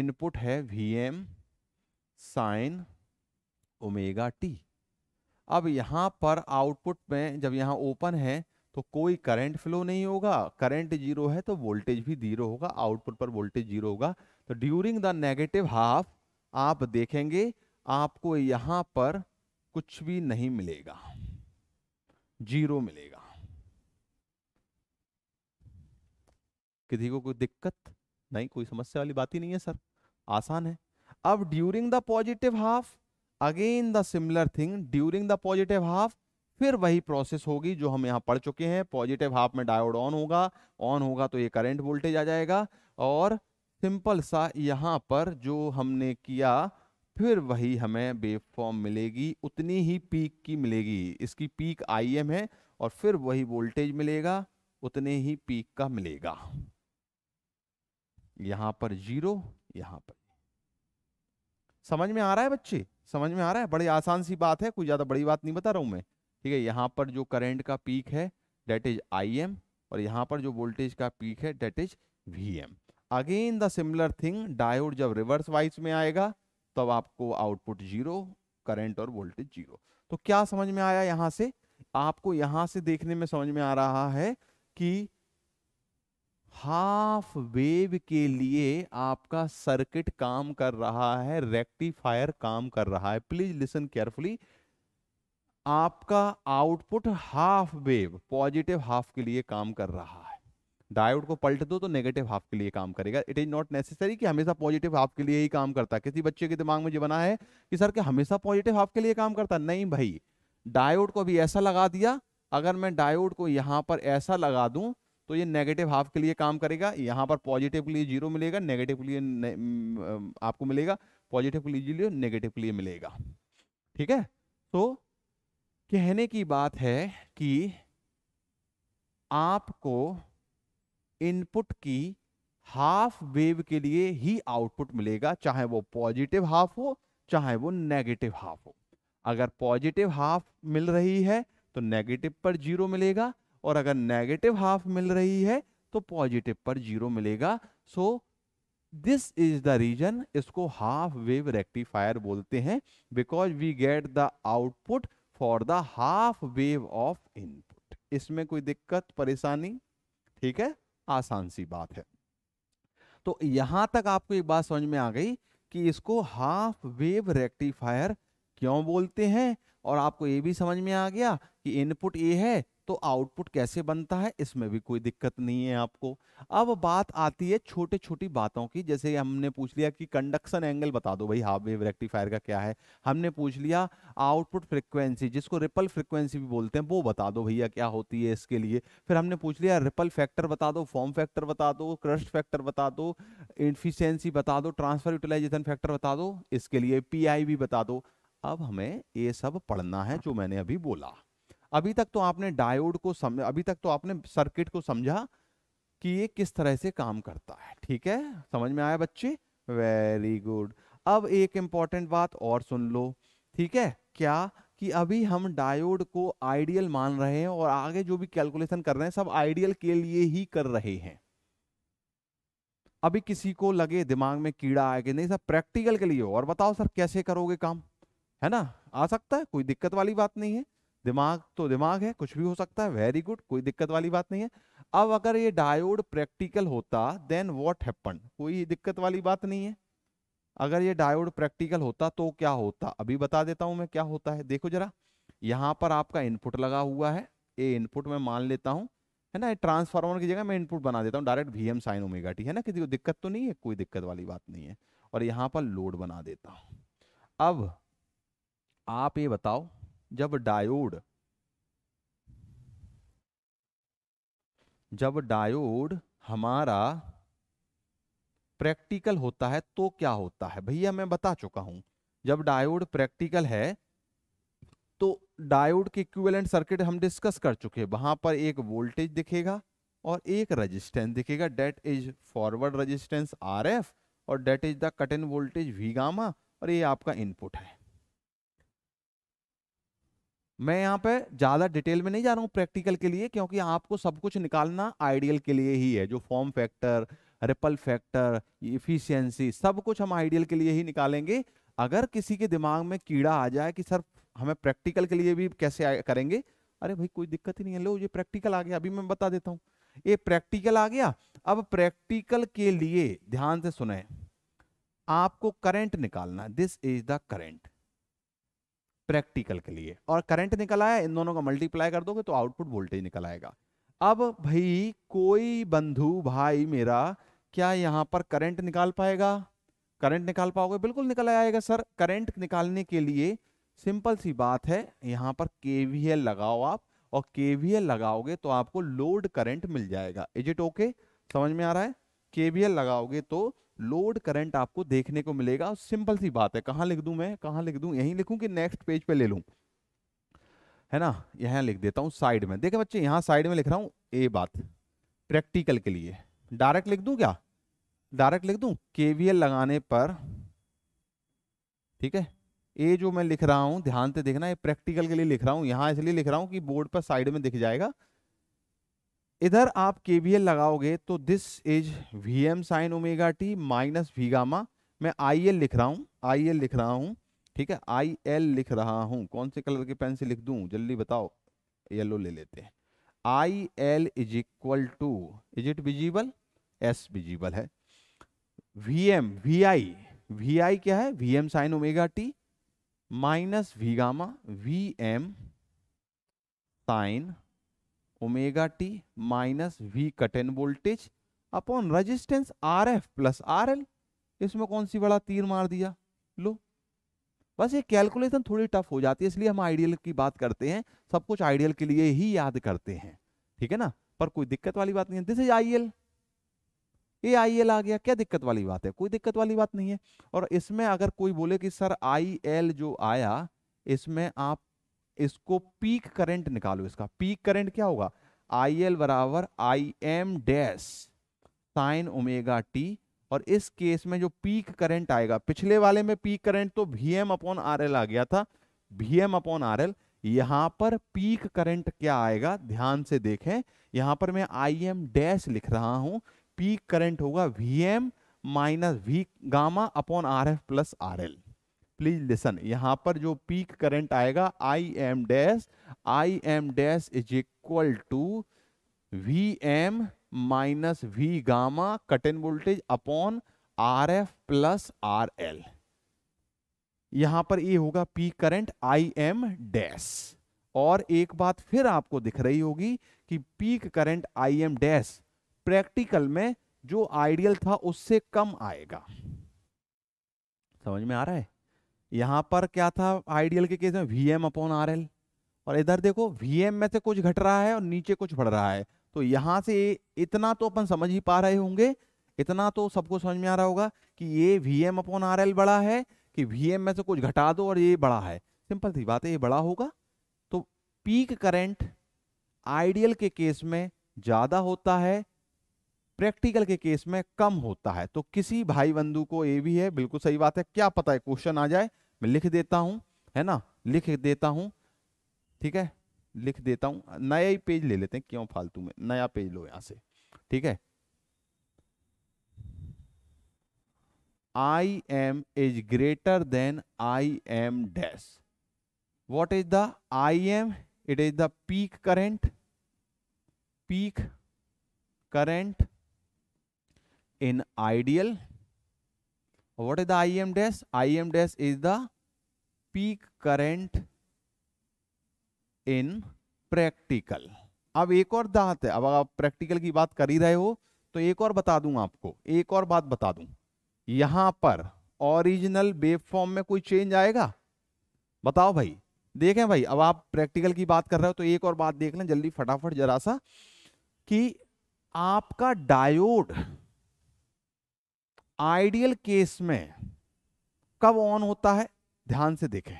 इनपुट है V M sine omega T अब यहां पर आउटपुट में जब यहां ओपन है तो कोई करंट फ्लो नहीं होगा करंट जीरो है तो वोल्टेज भी जीरो होगा आउटपुट पर वोल्टेज जीरो होगा तो ड्यूरिंग द नेगेटिव हाफ आप देखेंगे आपको यहां पर कुछ भी नहीं मिलेगा जीरो मिलेगा किसी को कोई दिक्कत नहीं कोई समस्या वाली बात ही नहीं है सर आसान है अब during the positive half again the similar thing during the positive half फिर वही प्रोसेस होगी जो हम यहां पढ़ चुके हैं पॉजिटिव हाफ में डायोड ऑन होगा ऑन होगा तो ये करंट वोल्टेज आ जाएगा और सिंपल सा यहाँ पर जो हमने किया फिर वही हमें वेब फॉर्म मिलेगी उतनी ही पीक की मिलेगी इसकी पीक आई एम है और फिर वही वोल्टेज मिलेगा उतने ही पीक का मिलेगा यहाँ पर जीरो यहाँ पर समझ में आ रहा है बच्चे समझ में आ रहा है बड़ी आसान सी बात है कोई ज़्यादा बड़ी बात नहीं बता रहा हूँ मैं ठीक है यहाँ पर जो करंट का पीक है डेट इज आई एम और यहाँ पर जो वोल्टेज का पीक है that is V M again the similar thing diode जब रिवर्स वाइज में आएगा तब तो आपको आउटपुट जीरो करंट और वोल्टेज जीरो तो क्या समझ में आया यहां से आपको यहां से देखने में समझ में आ रहा है कि हाफ वेव के लिए आपका सर्किट काम कर रहा है रेक्टिफायर काम कर रहा है प्लीज लिसन केयरफुली आपका output half wave positive half के लिए काम कर रहा है डायोड को पलट दो तो नेगेटिव हाफ के लिए काम करेगा इट इज नॉट नेसेसरी कि हमेशा पॉजिटिव हाफ के लिए ही काम करता है किसी बच्चे के दिमाग में जो बना है कि सर के हमेशा पॉजिटिव हाफ के लिए काम करता नहीं भाई डायोड को भी ऐसा लगा दिया अगर मैं डायोड को यहाँ पर ऐसा लगा दूँ तो ये नेगेटिव हाफ के लिए काम करेगा यहाँ पर पॉजिटिव के लिए जीरो मिलेगा नेगेटिव के लिए ने, आपको मिलेगा पॉजिटिव के लिए जीरो नेगेटिव के लिए मिलेगा ठीक है तो कहने की बात है कि आपको इनपुट की हाफ वेव के लिए ही आउटपुट मिलेगा चाहे वो पॉजिटिव हाफ हो चाहे वो नेगेटिव हाफ हो अगर पॉजिटिव हाफ मिल रही है तो नेगेटिव पर जीरो मिलेगा और अगर नेगेटिव हाफ मिल रही है तो पॉजिटिव पर जीरो मिलेगा so this is the reason इसको हाफ वेव रेक्टिफायर बोलते हैं because we get the output for the half wave of input इसमें कोई दिक्कत परेशानी ठीक है आसान सी बात है तो यहां तक आपको एक बात समझ में आ गई कि इसको हाफ वेव रेक्टिफायर क्यों बोलते हैं और आपको ये भी समझ में आ गया कि इनपुट ए है तो आउटपुट कैसे बनता है इसमें भी कोई दिक्कत नहीं है आपको अब बात आती है छोटे छोटी बातों की जैसे हमने पूछ लिया कि कंडक्शन एंगल बता दो भाई हाफ वेव रेक्टिफायर का क्या है हमने पूछ लिया आउटपुट फ्रिक्वेंसी जिसको रिपल फ्रिक्वेंसी भी बोलते हैं वो बता दो भैया क्या होती है इसके लिए फिर हमने पूछ लिया रिपल फैक्टर बता दो फॉर्म फैक्टर बता दो क्रस्ट फैक्टर बता दो इफिशियंसी बता दो ट्रांसफर यूटिलाइजेशन फैक्टर बता दो इसके लिए पी भी बता दो अब हमें ये सब पढ़ना है जो मैंने अभी बोला अभी तक तो आपने डायोड को सम, अभी तक तो आपने सर्किट को समझा कि ये किस तरह से काम करता है ठीक है समझ में आया बच्चे वेरी गुड अब एक इंपॉर्टेंट बात और सुन लो ठीक है क्या कि अभी हम डायोड को आइडियल मान रहे हैं और आगे जो भी कैलकुलेशन कर रहे हैं सब आइडियल के लिए ही कर रहे हैं अभी किसी को लगे दिमाग में कीड़ा आए कि नहीं सर प्रैक्टिकल के लिए और बताओ सर कैसे करोगे काम है ना आ सकता है कोई दिक्कत वाली बात नहीं है दिमाग तो दिमाग है कुछ भी हो सकता है वेरी गुड कोई दिक्कत वाली बात नहीं है अब अगर ये डायोड प्रैक्टिकल होता देन वॉट हैपन कोई दिक्कत वाली बात नहीं है अगर ये डायोड प्रैक्टिकल होता तो क्या होता अभी बता देता हूं मैं क्या होता है देखो जरा यहाँ पर आपका इनपुट लगा हुआ है ये इनपुट मैं मान लेता हूँ है ना ट्रांसफार्मर की जगह मैं इनपुट बना देता हूँ direct V M sine omega है ना किसी को दिक्कत तो नहीं है कोई दिक्कत वाली बात नहीं है और यहाँ पर लोड बना देता हूँ अब आप ये बताओ जब डायोड जब डायोड हमारा प्रैक्टिकल होता है तो क्या होता है भैया मैं बता चुका हूं जब डायोड प्रैक्टिकल है तो डायोड के इक्विवेलेंट सर्किट हम डिस्कस कर चुके हैं वहां पर एक वोल्टेज दिखेगा और एक रेजिस्टेंस दिखेगा that is forward resistance R और that is the cut in voltage V gamma और ये आपका इनपुट है मैं यहाँ पे ज़्यादा डिटेल में नहीं जा रहा हूँ प्रैक्टिकल के लिए क्योंकि आपको सब कुछ निकालना आइडियल के लिए ही है जो form factor ripple factor efficiency सब कुछ हम आइडियल के लिए ही निकालेंगे अगर किसी के दिमाग में कीड़ा आ जाए कि सर हमें प्रैक्टिकल के लिए भी कैसे करेंगे अरे भाई कोई दिक्कत ही नहीं है लो ये प्रैक्टिकल आ गया अभी मैं बता देता हूँ ये प्रैक्टिकल आ गया अब प्रैक्टिकल के लिए ध्यान से सुने आपको करंट निकालना this is the current practical के लिए और करंट निकल आया इन दोनों का मल्टीप्लाई कर दोगे तो आउटपुट वोल्टेज निकल आएगा अब भाई कोई बंधु भाई मेरा क्या यहाँ पर करंट निकाल पाएगा करंट निकाल पाओगे बिल्कुल निकल आएगा सर करंट निकालने के लिए सिंपल सी बात है यहाँ पर केवीएल लगाओ आप और केवीएल लगाओगे तो आपको लोड करंट मिल जाएगा इज इट ओके समझ में आ रहा है केवीएल लगाओगे तो लोड करंट आपको देखने को मिलेगा सिंपल सी बात है कहाँ लिख दूं मैं कहाँ लिख दूं यहीं लिखूं कि नेक्स्ट पेज पे ले लूं है ना यहाँ लिख देता हूँ साइड में देखे बच्चे यहाँ साइड में लिख रहा हूँ ए बात प्रैक्टिकल के लिए डायरेक्ट लिख दूं क्या डायरेक्ट लिख दूं केवीएल लगाने पर ठीक है ए जो मैं लिख रहा हूं ध्यान से देखना ये प्रैक्टिकल के लिए लिख रहा हूं यहां इसलिए लिख रहा हूं कि बोर्ड पर साइड में दिख जाएगा इधर आप के लगाओगे तो this is V M sine omega T minus V gamma मैं आई एल लिख रहा हूँ आई एल लिख रहा हूँ ठीक है आई एल लिख रहा हूँ कौन से कलर के पेन से लिख दूँ जल्दी बताओ येलो ले लेते हैं I L is equal to is it visible yes visible है V M V I V I क्या है V M sine omega T minus V gamma V M sine omega T minus V cut in voltage upon resistance R F plus R L इसमें कौन सी बड़ा तीर मार दिया लो बस ये कैलकुलेशन थोड़ी टफ हो जाती है इसलिए हम आइडियल की बात करते हैं सब कुछ आइडियल के लिए ही याद करते हैं ठीक है ना पर कोई दिक्कत वाली बात नहीं है दिस इज आई एल ये आई एल आ गया क्या दिक्कत वाली बात है कोई दिक्कत वाली बात नहीं है और इसमें अगर कोई बोले कि सर आई एल जो आया इसमें आप इसको पीक करंट निकालो इसका पीक करंट क्या होगा आई एल बराबर I M dash sine omega T और इस केस में जो पीक करंट आएगा पिछले वाले में पीक करंट तो V M upon R L आ गया था V M upon R L यहां पर पीक करंट क्या आएगा ध्यान से देखें यहां पर मैं आई एम डैश लिख रहा हूं पीक करंट होगा V M minus V gamma upon R F plus R L please listen यहां पर जो पीक करंट आएगा I M dash I M dash is equal to V M minus V gamma cut in voltage upon R F plus R L यहां पर ये होगा peak current I M dash और एक बात फिर आपको दिख रही होगी कि peak current I M dash practical में जो आइडियल था उससे कम आएगा समझ में आ रहा है यहाँ पर क्या था आइडियल के केस में V M upon R L और इधर देखो वी एम में से कुछ घट रहा है और नीचे कुछ बढ़ रहा है तो यहाँ से इतना तो अपन समझ ही पा रहे होंगे इतना तो सबको समझ में आ रहा होगा कि ये V M upon R L बड़ा है कि वी एम में से कुछ घटा दो और ये बड़ा है सिंपल सी बात है ये बड़ा होगा तो पीक करेंट आइडियल के केस में ज़्यादा होता है प्रैक्टिकल के केस में कम होता है तो किसी भाई बंधु को ये भी है बिल्कुल सही बात है क्या पता है क्वेश्चन आ जाए मैं लिख देता हूं है ना लिख देता हूं ठीक है लिख देता हूं नया ही पेज ले लेते हैं क्यों फालतू में नया पेज लो यहां से ठीक है I M is greater than I M dash what is the I M it is the peak current peak current in ideal what is the im dash im dash is the peak current in practical अब एक और दांत है अब आप practical की बात कर ही रहे हो तो एक और बता दूं आपको एक और बात बता दूं यहां पर ओरिजिनल बेब फॉर्म में कोई चेंज आएगा बताओ भाई देखें भाई अब आप प्रैक्टिकल की बात कर रहे हो तो एक और बात देख लें जल्दी फटाफट जरा सा कि आपका डायोड आइडियल केस में कब ऑन होता है ध्यान से देखें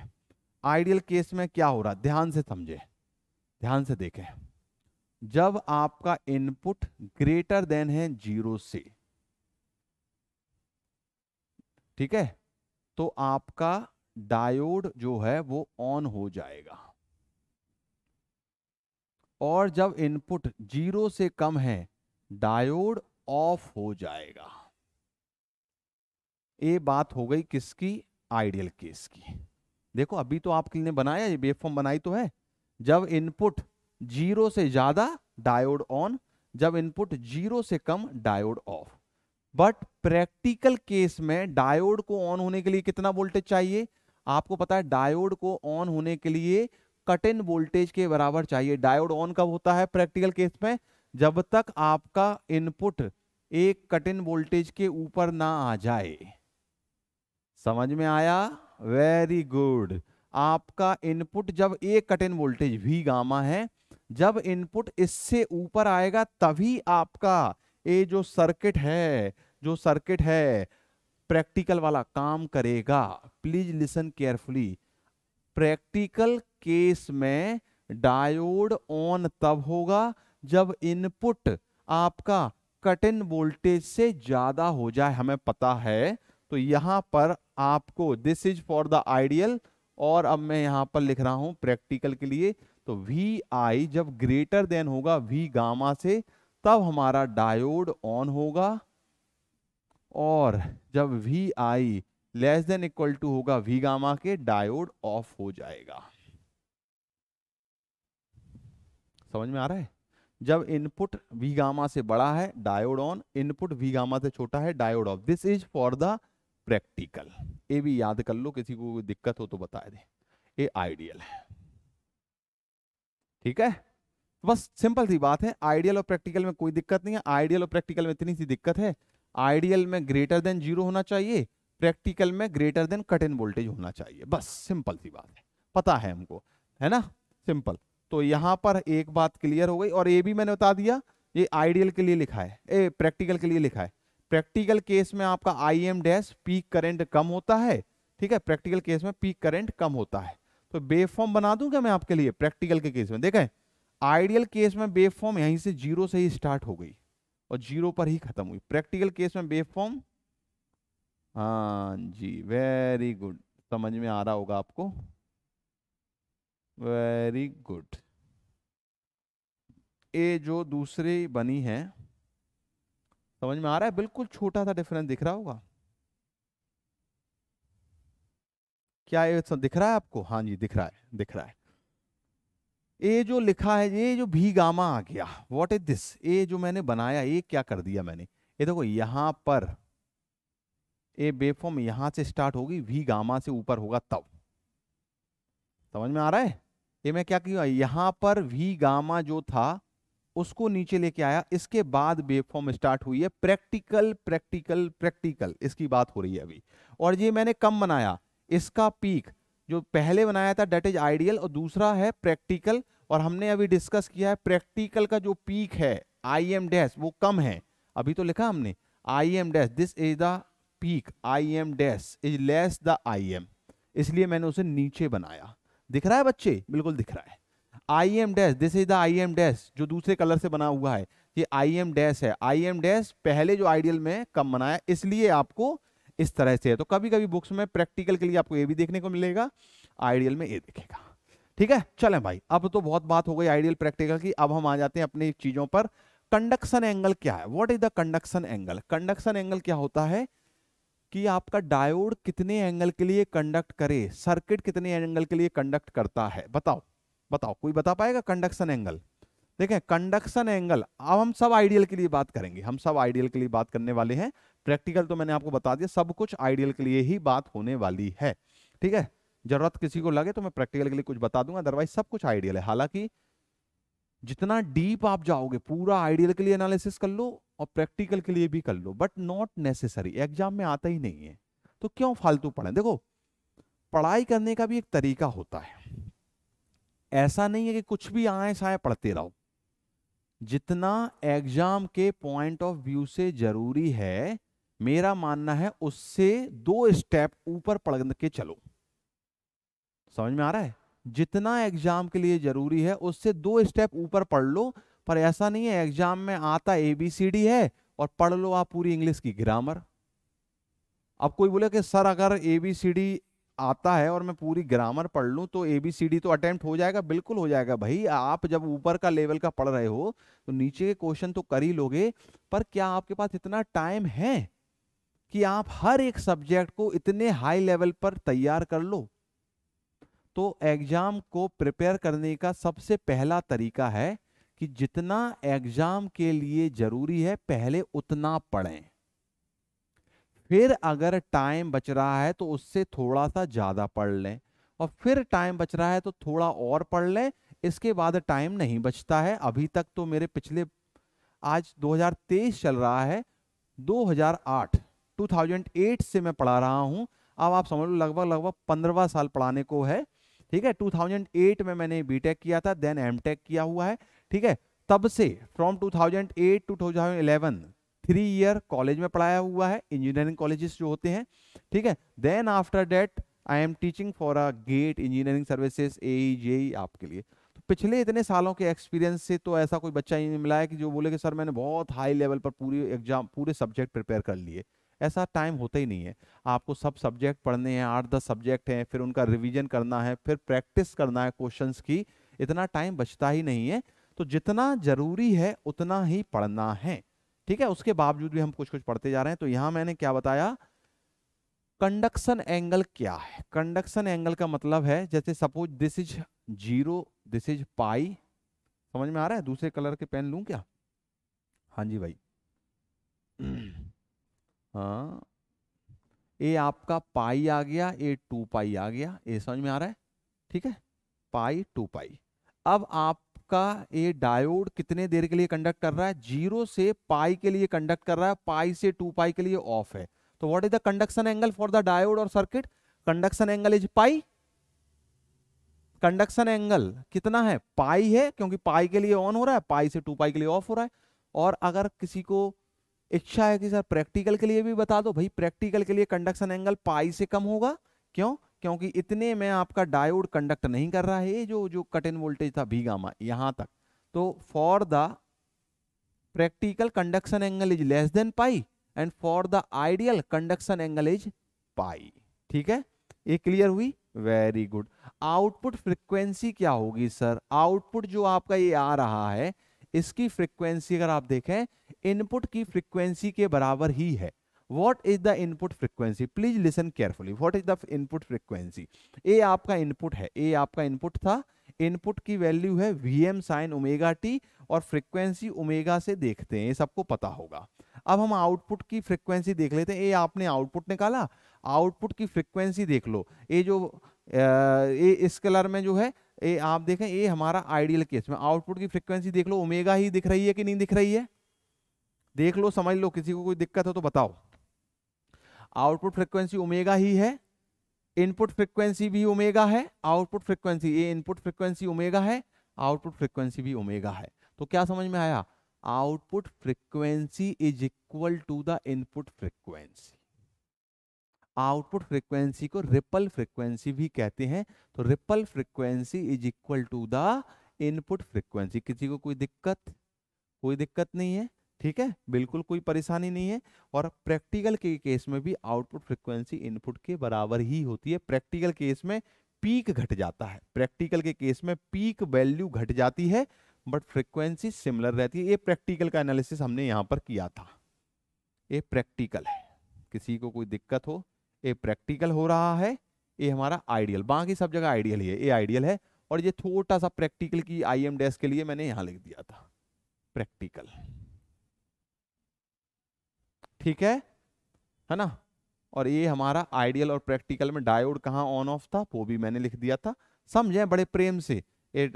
आइडियल केस में क्या हो रहा है ध्यान से समझे ध्यान से देखें जब आपका इनपुट ग्रेटर देन है जीरो से ठीक है तो आपका डायोड जो है वो ऑन हो जाएगा और जब इनपुट जीरो से कम है डायोड ऑफ हो जाएगा ये बात हो गई किसकी आइडियल केस की देखो अभी तो आपके लिए बनाया ये वेव फॉर्म बनाई तो है जब इनपुट जीरो से ज्यादा डायोड ऑन जब इनपुट जीरो से कम diode off but practical case में डायोड को ऑन होने के लिए कितना वोल्टेज चाहिए आपको पता है डायोड को ऑन होने के लिए कट इन वोल्टेज के बराबर चाहिए डायोड ऑन कब होता है प्रैक्टिकल केस में जब तक आपका इनपुट एक कट इन वोल्टेज के ऊपर ना आ जाए समझ में आया वेरी गुड आपका इनपुट जब एक cut in voltage V gamma है जब इनपुट इससे ऊपर आएगा तभी आपका ये जो सर्किट है जो सर्किट है प्रैक्टिकल वाला काम करेगा please listen carefully practical case में डायोड ऑन तब होगा जब इनपुट आपका कट इन वोल्टेज से ज्यादा हो जाए हमें पता है तो यहां पर आपको this is for the ideal और अब मैं यहां पर लिख रहा हूं प्रैक्टिकल के लिए तो वी आई जब ग्रेटर देन होगा वी गामा से तब हमारा डायोड ऑन होगा और जब V I less than equal to होगा वी गामा के डायोड ऑफ हो जाएगा समझ में आ रहा है जब इनपुट वी गामा से बड़ा है diode on input V gamma से छोटा है diode off this is for the practical ये भी याद कर लो किसी को कोई दिक्कत हो तो बता दे ये आइडियल है ठीक है बस सिंपल सी बात है आइडियल और प्रैक्टिकल में कोई दिक्कत नहीं है आइडियल और प्रैक्टिकल में इतनी सी दिक्कत है आइडियल में ग्रेटर देन जीरो होना चाहिए प्रैक्टिकल में greater than cut in voltage होना चाहिए बस सिंपल सी बात है पता है हमको है ना सिंपल तो यहां पर एक बात क्लियर हो गई और ये भी मैंने बता दिया ये आइडियल के लिए लिखा है ए प्रैक्टिकल के लिए लिखा है प्रैक्टिकल केस में आपका I M dash peak current कम होता है ठीक है प्रैक्टिकल केस में पीक करेंट कम होता है तो बेफॉर्म बना दूंगा मैं आपके लिए प्रैक्टिकल के केस में देखें आइडियल केस में बेफॉर्म यहीं से जीरो से ही स्टार्ट हो गई और जीरो पर ही खत्म हुई प्रैक्टिकल केस में बेफॉर्म हाँ जी वेरी गुड समझ में आ रहा होगा आपको वेरी गुड ये जो दूसरी बनी है समझ में आ रहा है बिल्कुल छोटा सा डिफरेंस दिख रहा होगा क्या ये दिख रहा है आपको हाँ जी दिख रहा है दिख रहा है ये जो लिखा है ये जो भी गामा आ गया व्हाट इज दिस ये जो मैंने बनाया ये क्या कर दिया मैंने ये देखो यहां पर ये बेफॉर्म यहां से स्टार्ट होगी वी गामा से ऊपर होगा तब समझ में आ रहा है ये मैं क्या किया पर वी गामा जो था उसको नीचे लेके आया इसके बाद वेवफॉर्म स्टार्ट हुई है प्रैक्टिकल प्रैक्टिकल प्रैक्टिकल इसकी बात हो रही है अभी और ये मैंने कम बनाया इसका पीक जो पहले बनाया था डेट इज आइडियल और दूसरा है प्रैक्टिकल और हमने अभी डिस्कस किया है प्रैक्टिकल का जो पीक है आई एम डैश वो कम है अभी तो लिखा हमने I M dash this is the peak I M dash is less the I M इसलिए मैंने उसे नीचे बनाया दिख रहा है बच्चे बिल्कुल दिख रहा है I M dash this is the I M dash जो दूसरे कलर से बना हुआ है ये आई एम डैश है आई एम डैश पहले जो आइडियल में कम बनाया इसलिए आपको इस तरह से है तो कभी कभी बुक्स में प्रैक्टिकल के लिए आपको ये भी देखने को मिलेगा आइडियल में ये देखेगा ठीक है चले भाई अब तो बहुत बात हो गई आइडियल प्रैक्टिकल की अब हम आ जाते हैं अपनी चीजों पर कंडक्शन एंगल क्या है what is the conduction angle conduction angle क्या होता है कि आपका डायोड कितने एंगल के लिए कंडक्ट करे सर्किट कितने एंगल के लिए कंडक्ट करता है बताओ बताओ कोई बता पाएगा कंडक्शन एंगल देखें कंडक्शन एंगल अब हम सब आइडियल के लिए बात करेंगे हम सब आइडियल के लिए बात करने वाले हैं प्रैक्टिकल तो मैंने आपको बता दिया सब कुछ आइडियल के लिए ही बात होने वाली है ठीक है जरूरत किसी को लगे तो मैं प्रैक्टिकल के लिए कुछ बता दूंगा अदरवाइज सब कुछ आइडियल है हालांकि जितना डीप आप जाओगे पूरा आइडियल के लिए एनालिसिस कर लो और प्रैक्टिकल के लिए भी कर लो बट नॉट नेसेसरी एग्जाम में आता ही नहीं है तो क्यों फालतू पढ़े देखो पढ़ाई करने का भी एक तरीका होता है ऐसा नहीं है कि कुछ भी आए साए पढ़ते रहो जितना एग्जाम के पॉइंट ऑफ व्यू से जरूरी है मेरा मानना है उससे दो स्टेप ऊपर पढ़ के चलो समझ में आ रहा है जितना एग्जाम के लिए जरूरी है उससे दो स्टेप ऊपर पढ़ लो पर ऐसा नहीं है एग्जाम में आता ए बी सी डी है और पढ़ लो आप पूरी इंग्लिश की ग्रामर अब कोई बोले कि सर अगर ए बी सी डी आता है और मैं पूरी ग्रामर पढ़ लूँ तो ए बी सी डी तो अटैम्प्ट हो जाएगा बिल्कुल हो जाएगा भाई आप जब ऊपर का लेवल का पढ़ रहे हो तो नीचे के क्वेश्चन तो कर ही लोगे पर क्या आपके पास इतना टाइम है कि आप हर एक सब्जेक्ट को इतने हाई लेवल पर तैयार कर लो तो एग्जाम को प्रिपेयर करने का सबसे पहला तरीका है कि जितना एग्जाम के लिए जरूरी है पहले उतना पढ़ें फिर अगर टाइम बच रहा है तो उससे थोड़ा सा ज़्यादा पढ़ लें और फिर टाइम बच रहा है तो थोड़ा और पढ़ लें इसके बाद टाइम नहीं बचता है अभी तक तो मेरे पिछले आज 2023 चल रहा है 2008 2008 से मैं पढ़ा रहा हूँ अब आप समझ लो लगभग लगभग पंद्रवा साल पढ़ाने को है ठीक है 2008 में मैंने बी किया था देन एम किया हुआ है ठीक है तब से from 2008 to 2011 three year college में पढ़ाया हुआ है इंजीनियरिंग कॉलेजेस जो होते हैं ठीक है then after that I am teaching for a GATE engineering services A J आपके लिए तो पिछले इतने सालों के एक्सपीरियंस से तो ऐसा कोई बच्चा ही नहीं मिला है कि जो बोले कि सर मैंने बहुत हाई लेवल पर पूरी एग्जाम पूरे सब्जेक्ट प्रिपेयर कर लिए ऐसा टाइम होता ही नहीं है आपको सब सब्जेक्ट पढ़ने हैं आठ दस सब्जेक्ट हैं फिर उनका रिविजन करना है फिर प्रैक्टिस करना है क्वेश्चन की इतना टाइम बचता ही नहीं है तो जितना जरूरी है उतना ही पढ़ना है ठीक है उसके बावजूद भी हम कुछ कुछ पढ़ते जा रहे हैं तो यहां मैंने क्या बताया कंडक्शन एंगल क्या है कंडक्शन एंगल का मतलब है जैसे suppose this is zero this is pi समझ में आ रहा है दूसरे कलर के पेन लू क्या हाँ जी भाई हाँ ए आपका पाई आ गया ए टू पाई आ गया ए समझ में आ रहा है ठीक है पाई टू पाई अब आप आपका ये डायोड कितने देर के लिए कंडक्ट कर रहा है जीरो से पाई के लिए कंडक्ट कर रहा है पाई से टू पाई के लिए ऑफ है तो what is the conduction angle for the diode और circuit conduction angle is pi conduction angle कितना है पाई है क्योंकि पाई के लिए ऑन हो रहा है पाई से टू पाई के लिए ऑफ हो रहा है और अगर किसी को इच्छा है कि सर प्रैक्टिकल के लिए भी बता दो भाई प्रैक्टिकल के लिए कंडक्शन एंगल पाई से कम होगा क्यों क्योंकि इतने में आपका डायोड कंडक्ट नहीं कर रहा है जो जो कट इन वोल्टेज था भी गामा यहां तक तो for the practical conduction angle is less than pi and for the ideal conduction angle is pi ठीक है ये क्लियर हुई वेरी गुड आउटपुट फ्रिक्वेंसी क्या होगी सर आउटपुट जो आपका ये आ रहा है इसकी फ्रिक्वेंसी अगर आप देखें इनपुट की फ्रिक्वेंसी के बराबर ही है what is the input frequency please listen carefully what is the input frequency ए आपका इनपुट है ए आपका इनपुट था इनपुट की वैल्यू है V M sine omega T और फ्रिक्वेंसी ओमेगा से देखते हैं सबको पता होगा अब हम आउटपुट की फ्रिक्वेंसी देख लेते हैं ए आपने आउटपुट निकाला आउटपुट की फ्रिक्वेंसी देख लो ए जो ए इस कलर में जो है ए आप देखें ए हमारा आइडियल केस में आउटपुट की फ्रिक्वेंसी देख लो ओमेगा ही दिख रही है कि नहीं दिख रही है देख लो समझ लो किसी को कोई दिक्कत हो तो बताओ आउटपुट फ्रिक्वेंसी ओमेगा ही है इनपुट फ्रिक्वेंसी भी ओमेगा है आउटपुट फ्रिक्वेंसी ये इनपुट फ्रिक्वेंसी ओमेगा है आउटपुट फ्रिक्वेंसी भी ओमेगा है तो क्या समझ में आया output frequency is equal to the input frequency output frequency को रिपल फ्रिक्वेंसी भी कहते हैं तो ripple frequency is equal to the input frequency किसी को कोई दिक्कत कोई दिक्कत नहीं है ठीक है बिल्कुल कोई परेशानी नहीं है और प्रैक्टिकल के केस में भी आउटपुट फ्रिक्वेंसी इनपुट के बराबर ही होती है प्रैक्टिकल केस में पीक घट जाता है प्रैक्टिकल के केस में पीक वैल्यू घट जाती है बट फ्रिक्वेंसी सिमिलर रहती है ये प्रैक्टिकल का एनालिसिस हमने यहाँ पर किया था ये प्रैक्टिकल है किसी को कोई दिक्कत हो ये प्रैक्टिकल हो रहा है ये हमारा आइडियल बाकी सब जगह आइडियल ही है ये आइडियल है और ये छोटा सा प्रैक्टिकल की आई एम डेस्क के लिए मैंने यहाँ लिख दिया था प्रैक्टिकल ठीक है है ना और ये हमारा आइडियल और प्रैक्टिकल में डायोड कहाँ ऑन ऑफ था वो भी मैंने लिख दिया था समझे बड़े प्रेम से ये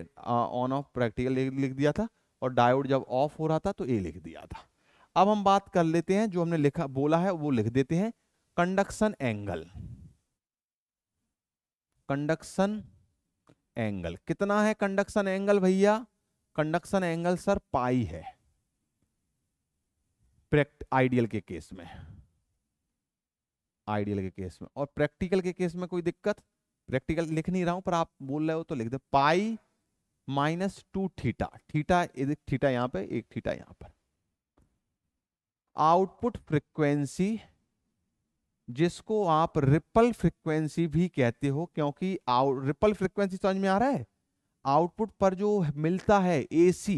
ऑन ऑफ प्रैक्टिकल लिख दिया था और डायोड जब ऑफ हो रहा था तो ए लिख दिया था अब हम बात कर लेते हैं जो हमने लिखा बोला है वो लिख देते हैं कंडक्शन एंगल कंडक्शन एंगल कितना है कंडक्शन एंगल भैया कंडक्शन एंगल सर पाई है प्रैक्ट आइडियल के केस में आइडियल के केस में और प्रैक्टिकल के केस में कोई दिक्कत प्रैक्टिकल लिख नहीं रहा हूं पर आप बोल रहे हो तो लिख दे pi minus two theta theta theta यहां पे एक थीटा यहां पर आउटपुट फ्रिक्वेंसी जिसको आप रिपल फ्रिक्वेंसी भी कहते हो क्योंकि रिपल फ्रिक्वेंसी समझ में आ रहा है आउटपुट पर जो मिलता है एसी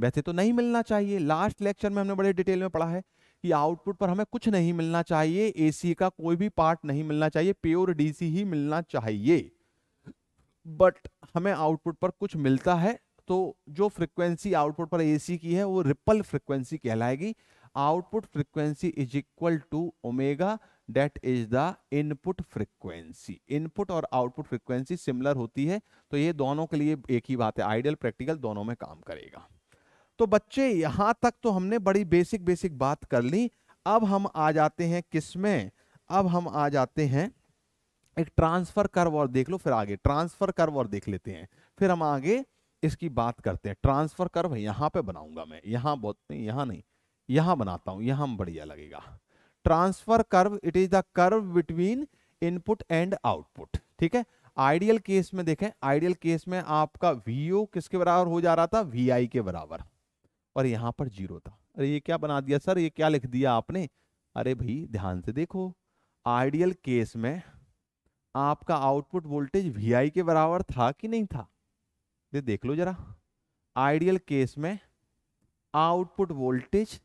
वैसे तो नहीं मिलना चाहिए लास्ट लेक्चर में हमने बड़े डिटेल में पढ़ा है कि आउटपुट पर हमें कुछ नहीं मिलना चाहिए एसी का कोई भी पार्ट नहीं मिलना चाहिए प्योर डीसी ही मिलना चाहिए बट हमें आउटपुट पर कुछ मिलता है तो जो फ्रिक्वेंसी आउटपुट पर एसी की है वो रिपल फ्रिक्वेंसी कहलाएगी output frequency is equal to omega that is the input frequency input और आउटपुट फ्रिक्वेंसी सिमिलर होती है तो ये दोनों के लिए एक ही बात है आइडियल प्रैक्टिकल दोनों में काम करेगा तो बच्चे यहां तक तो हमने बड़ी बेसिक बेसिक बात कर ली अब हम आ जाते हैं किसमें अब हम आ जाते हैं एक ट्रांसफर कर्व और देख लो फिर आगे ट्रांसफर कर्व और देख लेते हैं फिर हम आगे इसकी बात करते हैं ट्रांसफर कर्व यहाँ पे बनाऊंगा मैं यहां बहुत नहीं यहाँ नहीं यहां बनाता हूं यहां बढ़िया लगेगा transfer curve it is the curve between input and output ठीक है आइडियल केस में देखें आइडियल केस में आपका वीओ किसके बराबर हो जा रहा था वी के बराबर और यहाँ पर जीरो था अरे ये क्या बना दिया सर ये क्या लिख दिया आपने अरे भाई ध्यान से देखो आइडियल केस में आपका आउटपुट वोल्टेज वी के बराबर था कि नहीं था दे देख लो जरा आइडियल केस में आउटपुट वोल्टेज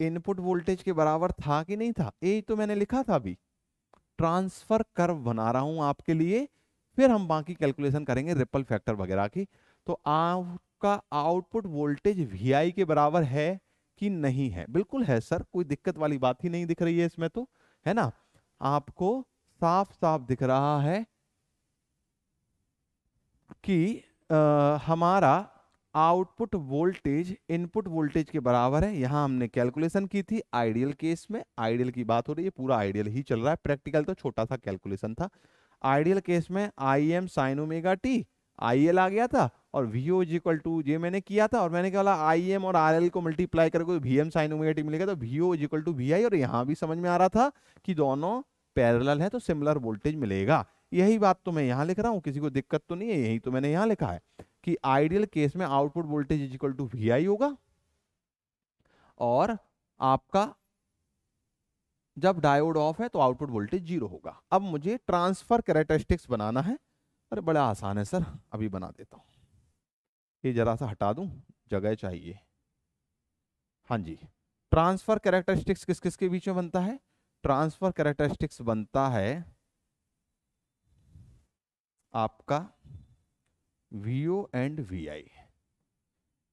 इनपुट वोल्टेज के बराबर था कि नहीं था यही तो मैंने लिखा था अभी ट्रांसफर कर्व बना रहा हूं आपके लिए फिर हम बाकी कैलकुलेशन करेंगे रिपल फैक्टर वगैरह की तो आउट आपका आउटपुट वोल्टेज वी के बराबर है कि नहीं है बिल्कुल है सर कोई दिक्कत वाली बात ही नहीं दिख रही है इसमें तो है ना आपको साफ साफ दिख रहा है कि आ, हमारा आउटपुट वोल्टेज इनपुट वोल्टेज के बराबर है यहां हमने कैलकुलेशन की थी आइडियल केस में आइडियल की बात हो रही है पूरा आइडियल ही चल रहा है प्रैक्टिकल तो छोटा सा कैलकुलेशन था आइडियल केस में I M sine omega T I L आ गया था और V O is equal to ये मैंने किया था और मैंने क्या बोला आई एम और आर एल को मल्टीप्लाई करके V M sine omega T मिलेगा तो V O is equal to V I और यहाँ भी समझ में आ रहा था कि दोनों पैरेलल है तो सिमिलर वोल्टेज मिलेगा यही बात तो मैं यहाँ लिख रहा हूँ किसी को दिक्कत तो नहीं है यही तो मैंने यहाँ लिखा है कि आइडियल केस में output voltage is equal to V I होगा और आपका जब डायोड ऑफ है तो आउटपुट वोल्टेज जीरो होगा अब मुझे ट्रांसफर कैरेक्टरिस्टिक्स बनाना है अरे बड़ा आसान है सर अभी बना देता हूँ ये ज़रा सा हटा दूं जगह चाहिए हाँ जी ट्रांसफ़र कैरेक्टरिस्टिक्स किस किस के बीच में बनता है ट्रांसफ़र कैरेक्टरिस्टिक्स बनता है आपका V O and V I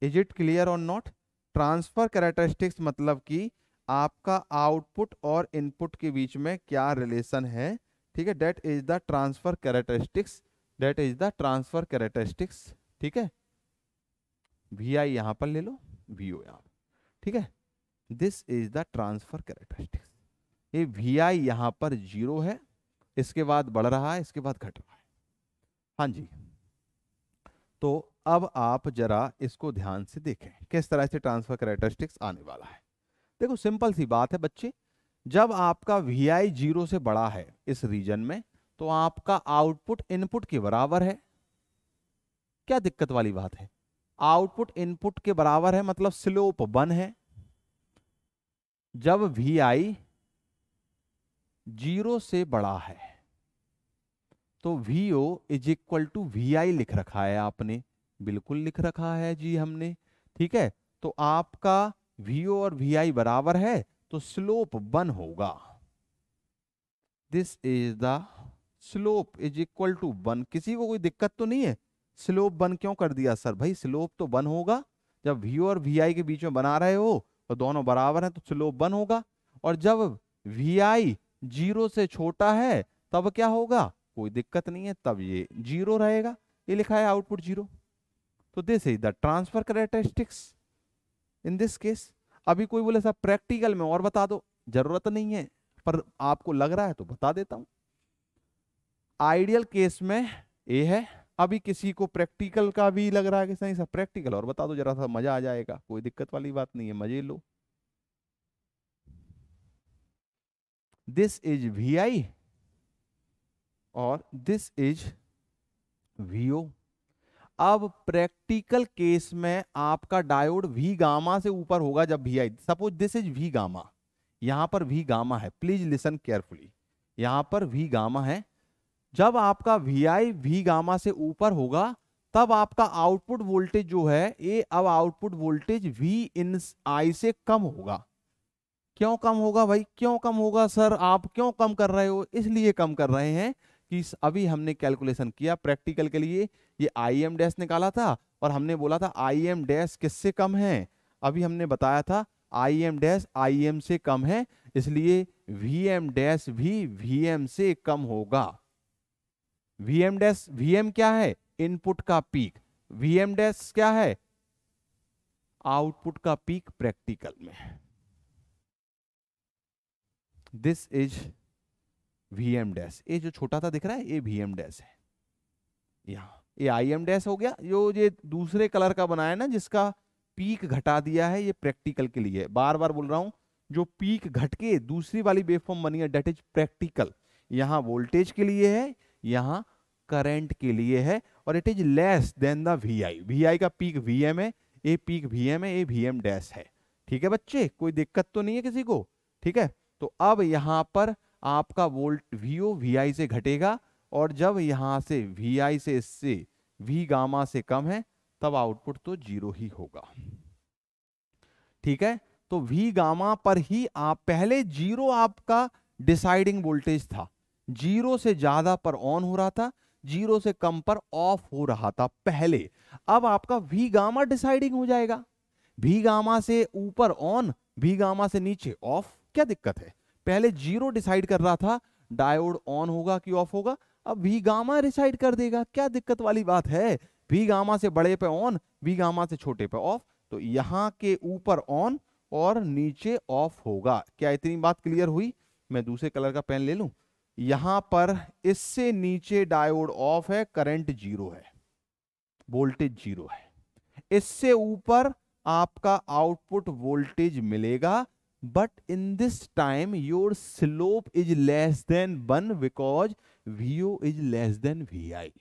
is it clear और नॉट ट्रांसफ़र कैरेक्टरिस्टिक्स मतलब कि आपका आउटपुट और इनपुट के बीच में क्या रिलेशन है ठीक है that is the transfer characteristics that is the transfer characteristics ठीक है वी आई यहाँ पर ले लो वी ओ यहाँ ठीक है this is the transfer characteristics ये वी आई यहाँ पर जीरो है इसके बाद बढ़ रहा है इसके बाद घट रहा है हाँ जी तो अब आप जरा इसको ध्यान से देखें किस तरह से ट्रांसफर कैरेक्टरिस्टिक्स आने वाला है देखो सिंपल सी बात है बच्चे जब आपका वी आई जीरो से बड़ा है इस रीजन में तो आपका आउटपुट इनपुट के बराबर है क्या दिक्कत वाली बात है आउटपुट इनपुट के बराबर है मतलब स्लोप वन है जब वी आई जीरो से बड़ा है तो V O is equal to V I लिख रखा है आपने बिल्कुल लिख रखा है जी हमने ठीक है तो आपका वी ओ और वी आई बराबर है तो स्लोप वन होगा this is the slope is equal to one किसी को कोई दिक्कत तो नहीं है स्लोप बन क्यों कर दिया सर भाई स्लोप तो बन होगा जब वी और वी के बीच में बना रहे हो और तो दोनों बराबर हैं तो स्लोप बन होगा और जब वी आई जीरो से छोटा है तब क्या होगा कोई दिक्कत नहीं है तब ये जीरो रहेगा ये लिखा है आउटपुट जीरो तो this is the transfer characteristics in this case अभी कोई बोले सर प्रैक्टिकल में और बता दो जरूरत नहीं है पर आपको लग रहा है तो बता देता हूं आइडियल केस में ए है अभी किसी को प्रैक्टिकल का भी लग रहा है कि सही सर प्रैक्टिकल और बता दो जरा सा मजा आ जाएगा कोई दिक्कत वाली बात नहीं है मजे लो दिस इज वी आई और दिस इज ओ अब प्रैक्टिकल केस में आपका डायोड वी गामा से ऊपर होगा जब V I suppose this is V gamma यहां पर वी गामा है प्लीज लिसन केयरफुली यहां पर वी गामा है जब आपका वी आई वी गामा से ऊपर होगा तब आपका आउटपुट वोल्टेज जो है ये अब output voltage V in I से कम होगा क्यों कम होगा भाई क्यों कम होगा सर आप क्यों कम कर रहे हो इसलिए कम कर रहे हैं कि अभी हमने कैलकुलेशन किया प्रैक्टिकल के लिए ये आई एम डैश निकाला था और हमने बोला था आई एम डैश किससे कम है अभी हमने बताया था I M dash I M से कम है इसलिए वी एम डैश भी वी एम से कम होगा वीएम डैश क्या है इनपुट का पीक वीएम डैश क्या है आउटपुट का पीक प्रैक्टिकल में दिस इज वीएम डैश ये जो छोटा था दिख रहा है ये वीएम डैश है यहाँ ये आई एम डैश हो गया जो ये दूसरे कलर का बनाया ना जिसका पीक घटा दिया है ये प्रैक्टिकल के लिए बार बार बोल रहा हूं जो पीक घटके दूसरी वाली बेफॉर्म बनी है डेट इज प्रैक्टिकल यहाँ वोल्टेज के लिए है यहाँ करंट के लिए है और it is less than the I V I का पीक वी एम है ए पीक वी एम है ए वी एम डैश है ठीक है बच्चे कोई दिक्कत तो नहीं है किसी को ठीक है तो अब यहाँ पर आपका volt V O V I से घटेगा और जब यहाँ से वी आई से इससे वी गामा से कम है तब आउटपुट तो जीरो ही होगा ठीक है तो वी गामा पर ही आप पहले जीरो आपका डिसाइडिंग वोल्टेज था जीरो से ज्यादा पर ऑन हो रहा था जीरो से कम पर ऑफ हो रहा था पहले अब आपका वी गामा डिसाइडिंग हो जाएगा वी गामा से ऊपर ऑन वी गामा से नीचे ऑफ क्या दिक्कत है पहले जीरो डिसाइड कर रहा था डायोड ऑन होगा कि ऑफ होगा अब वी गामा डिसाइड कर देगा क्या दिक्कत वाली बात है वी गामा से बड़े पे ऑन वी गामा से छोटे पे ऑफ तो यहां के ऊपर ऑन और नीचे ऑफ होगा क्या इतनी बात क्लियर हुई मैं दूसरे कलर का पेन ले लूं यहां पर इससे नीचे डायोड ऑफ है करंट जीरो है वोल्टेज जीरो है इससे ऊपर आपका आउटपुट वोल्टेज मिलेगा but in this time your slope is less than one because V O is less than V I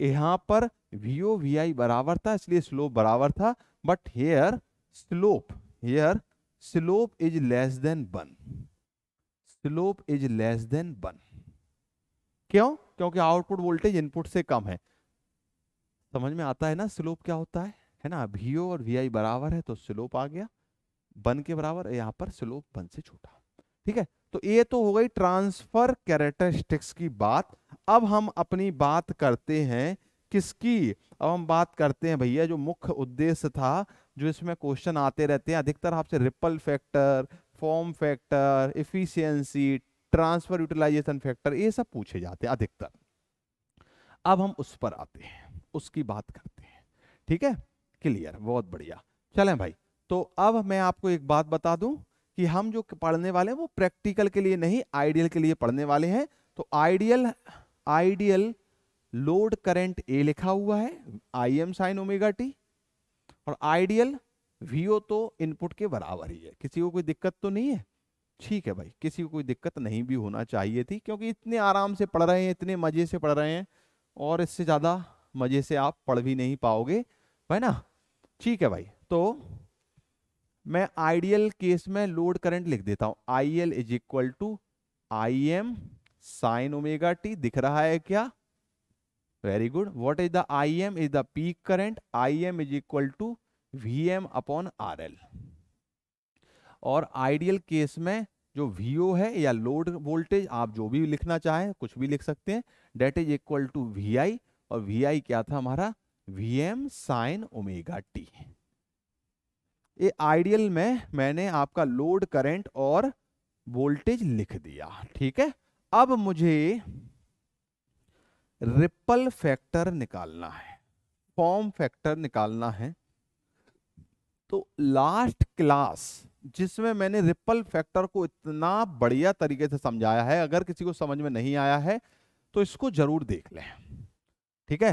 यहां पर वीओ वी आई बराबर था इसलिए स्लोप बराबर था but here slope here slope is less than one slope is less than one क्यों क्योंकि output voltage input से कम है समझ में आता है ना स्लोप क्या होता है है ना वी और वी बराबर है तो स्लोप आ गया बन के बराबर यहाँ पर स्लोप बन से छोटा ठीक है तो ये तो हो गई ट्रांसफर कैरेक्टरिस्टिक्स की बात अब हम अपनी बात करते हैं किसकी अब हम बात करते हैं भैया जो मुख्य उद्देश्य था जो इसमें क्वेश्चन आते रहते हैं अधिकतर आपसे ripple factor form factor efficiency transfer utilisation factor ये सब पूछे जाते हैं अधिकतर अब हम उस पर आते हैं उसकी बात करते हैं ठीक है क्लियर बहुत बढ़िया चलें भाई तो अब मैं आपको एक बात बता दूं कि हम जो पढ़ने वाले हैं वो प्रैक्टिकल के लिए नहीं आइडियल के लिए पढ़ने वाले हैं तो आइडियल आइडियल लोड करंट ए लिखा हुआ है I M sine omega T और आइडियल वीओ तो इनपुट के बराबर ही है किसी को कोई दिक्कत तो नहीं है ठीक है भाई किसी को कोई दिक्कत नहीं भी होना चाहिए थी क्योंकि इतने आराम से पढ़ रहे हैं इतने मज़े से पढ़ रहे हैं और इससे ज़्यादा मज़े से आप पढ़ भी नहीं पाओगे है ना ठीक है भाई तो मैं आइडियल केस में लोड करंट लिख देता हूं I L is equal to I M sine omega T दिख रहा है क्या very good what is the I M is the peak current I M is equal to V M upon R L और ideal case में जो VO है या load voltage आप जो भी लिखना चाहें कुछ भी लिख सकते हैं that is equal to V I और वी आई क्या था हमारा V M sine omega T ये आइडियल में मैंने आपका लोड करंट और वोल्टेज लिख दिया ठीक है अब मुझे रिपल फैक्टर निकालना है फॉर्म फैक्टर निकालना है तो लास्ट क्लास जिसमें मैंने रिपल फैक्टर को इतना बढ़िया तरीके से समझाया है अगर किसी को समझ में नहीं आया है तो इसको जरूर देख लें ठीक है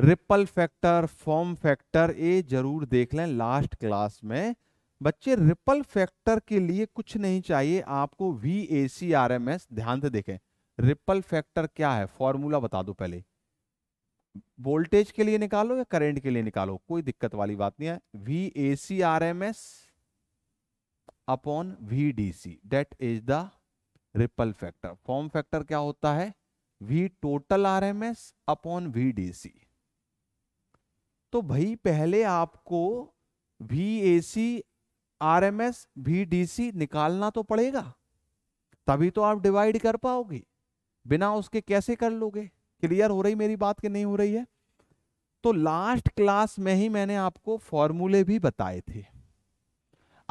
रिपल फैक्टर फॉर्म फैक्टर ये जरूर देख लें लास्ट क्लास में बच्चे रिपल फैक्टर के लिए कुछ नहीं चाहिए आपको V A C R M S ध्यान से देखें रिपल फैक्टर क्या है फॉर्मूला बता दो पहले वोल्टेज के लिए निकालो या करंट के लिए निकालो कोई दिक्कत वाली बात नहीं है V A C R M S upon V D C that is the ripple factor form factor क्या होता है V total R M S upon V D C तो भाई पहले आपको V A C R M S V D C निकालना तो पड़ेगा तभी तो आप डिवाइड कर पाओगे बिना उसके कैसे कर लोगे क्लियर हो रही मेरी बात कि नहीं हो रही है तो लास्ट क्लास में ही मैंने आपको फॉर्मूले भी बताए थे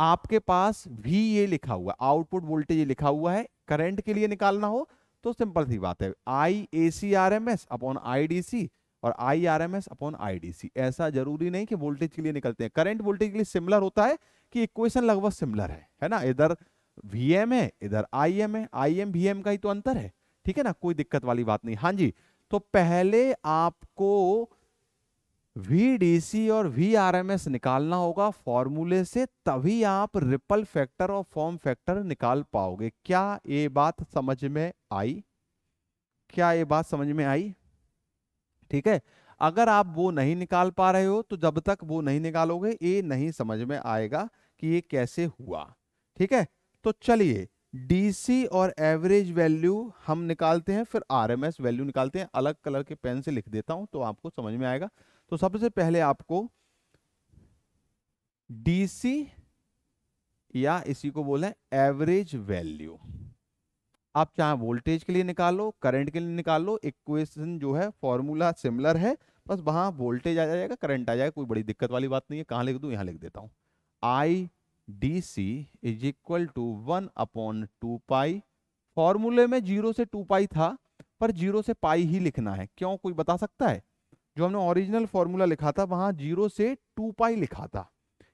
आपके पास भी ये लिखा हुआ है आउटपुट वोल्टेज लिखा हुआ है करंट के लिए निकालना हो तो सिंपल सी बात है I A C R M S upon I D C और I R M S upon I D C ऐसा जरूरी नहीं कि वोल्टेज के लिए निकलते हैं करंट वोल्टेज के लिए सिमिलर होता है कि इक्वेशन लगभग सिमिलर है है ना इधर वी एम है इधर आई एम है आई एम वी एम का ही तो अंतर है ठीक है ना कोई दिक्कत वाली बात नहीं हाँ जी तो पहले आपको वी और वी निकालना होगा फॉर्मूले से तभी आप रिपल फैक्टर और फॉर्म फैक्टर निकाल पाओगे क्या ये बात समझ में आई क्या ये बात समझ में आई ठीक है अगर आप वो नहीं निकाल पा रहे हो तो जब तक वो नहीं निकालोगे ये नहीं समझ में आएगा कि ये कैसे हुआ ठीक है तो चलिए डीसी और एवरेज वैल्यू हम निकालते हैं फिर आरएमएस वैल्यू निकालते हैं अलग कलर के पेन से लिख देता हूं तो आपको समझ में आएगा तो सबसे पहले आपको डीसी या इसी को बोले एवरेज वैल्यू आप चाहे वोल्टेज के लिए निकालो करंट के लिए निकालो इक्वेशन जो है फॉर्मूला सिमिलर है बस वहां वोल्टेज आ जाएगा करंट आ जाएगा कोई बड़ी दिक्कत वाली बात नहीं है कहां लिख दू यहां लिख देता हूं I D C is equal to one upon two pi फॉर्मूले में जीरो से टू पाई था पर जीरो से पाई ही लिखना है क्यों कोई बता सकता है जो हमने ओरिजिनल फॉर्मूला लिखा था वहां जीरो से टू पाई लिखा था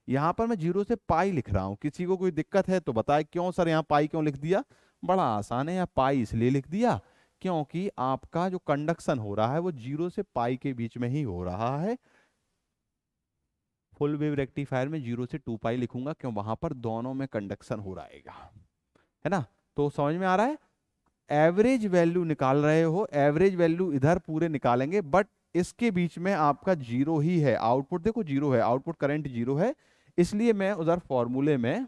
यहां पर मैं जीरो से पाई लिख रहा हूं किसी को कोई दिक्कत है तो बताए क्यों सर यहाँ पाई क्यों लिख दिया बड़ा आसान है यहाँ पाई इसलिए लिख दिया क्योंकि आपका जो कंडक्शन हो रहा है वो जीरो से पाई के बीच में ही हो रहा है फुल वेव रेक्टिफायर में जीरो से टू पाई लिखूंगा क्यों वहां पर दोनों में कंडक्शन हो रहा है ना तो समझ में आ रहा है एवरेज वैल्यू निकाल रहे हो एवरेज वैल्यू इधर पूरे निकालेंगे बट इसके बीच में आपका जीरो ही है आउटपुट देखो जीरो है आउटपुट करंट जीरो है इसलिए मैं उधर फॉर्मूले में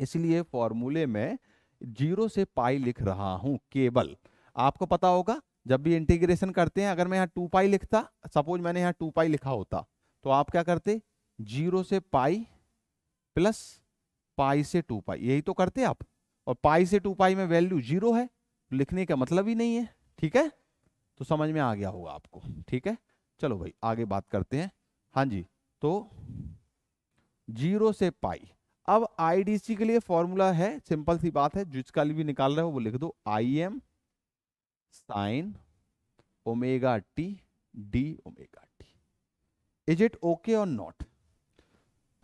इसलिए फॉर्मूले में जीरो से पाई लिख रहा हूं केवल आपको पता होगा जब भी इंटीग्रेशन करते हैं अगर मैं यहाँ टू पाई लिखता सपोज मैंने यहाँ टू पाई लिखा होता तो आप क्या करते जीरो से पाई प्लस पाई से टू पाई यही तो करते आप और पाई से टू पाई में वैल्यू जीरो है लिखने का मतलब ही नहीं है ठीक है तो समझ में आ गया होगा आपको ठीक है चलो भाई आगे बात करते हैं हाँ जी तो जीरो से पाई अब आईडीसी के लिए फॉर्मूला है सिंपल सी बात है जिसका भी निकाल रहे हो वो लिख दो I M sine omega T D omega T is it okay और नॉट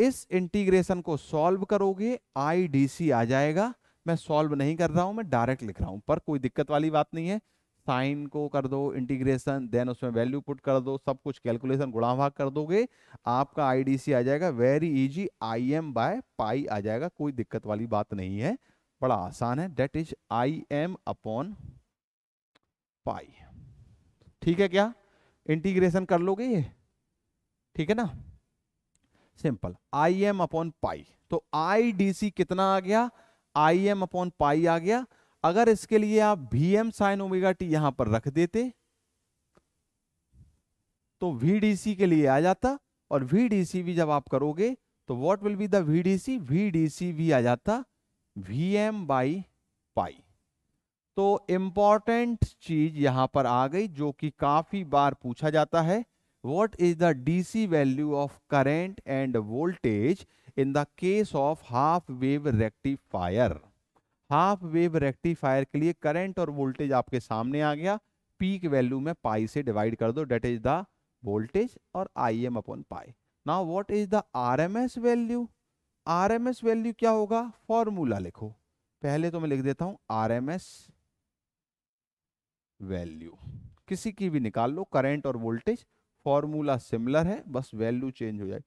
इस इंटीग्रेशन को सॉल्व करोगे आईडीसी आ जाएगा मैं सॉल्व नहीं कर रहा हूं मैं डायरेक्ट लिख रहा हूं पर कोई दिक्कत वाली बात नहीं है साइन को कर दो इंटीग्रेशन देन उसमें वैल्यू पुट कर दो सब कुछ कैलकुलेशन गुणा भाग कर दोगे आपका आईडीसी आ जाएगा very easy I M by pi आ जाएगा कोई दिक्कत वाली बात नहीं है बड़ा आसान है that is I M upon pi ठीक है क्या इंटीग्रेशन कर लोगे ये ठीक है ना simple I M upon pi तो आई डी सी कितना आ गया आई एम अपॉन पाई आ गया अगर इसके लिए आप भी एम साइन ओमेगा टी यहां पर रख देते तो सी के लिए आ जाता और सी भी जब आप करोगे तो what will be the D C भी आ जाता वी एम बाई पाई तो इंपॉर्टेंट चीज यहां पर आ गई जो कि काफी बार पूछा जाता है what is the DC value of current and voltage in the case of half wave rectifier half wave rectifier के लिए करंट और वोल्टेज आपके सामने आ गया पीक वैल्यू में पाई से डिवाइड कर दो डेट इज द वोल्टेज और I M upon pi now what is the S value S value क्या होगा फॉर्मूला लिखो पहले तो मैं लिख देता हूं एस वैल्यू किसी की भी निकाल लो करंट और वोल्टेज फॉर्मूला सिमिलर है बस वैल्यू चेंज हो जाए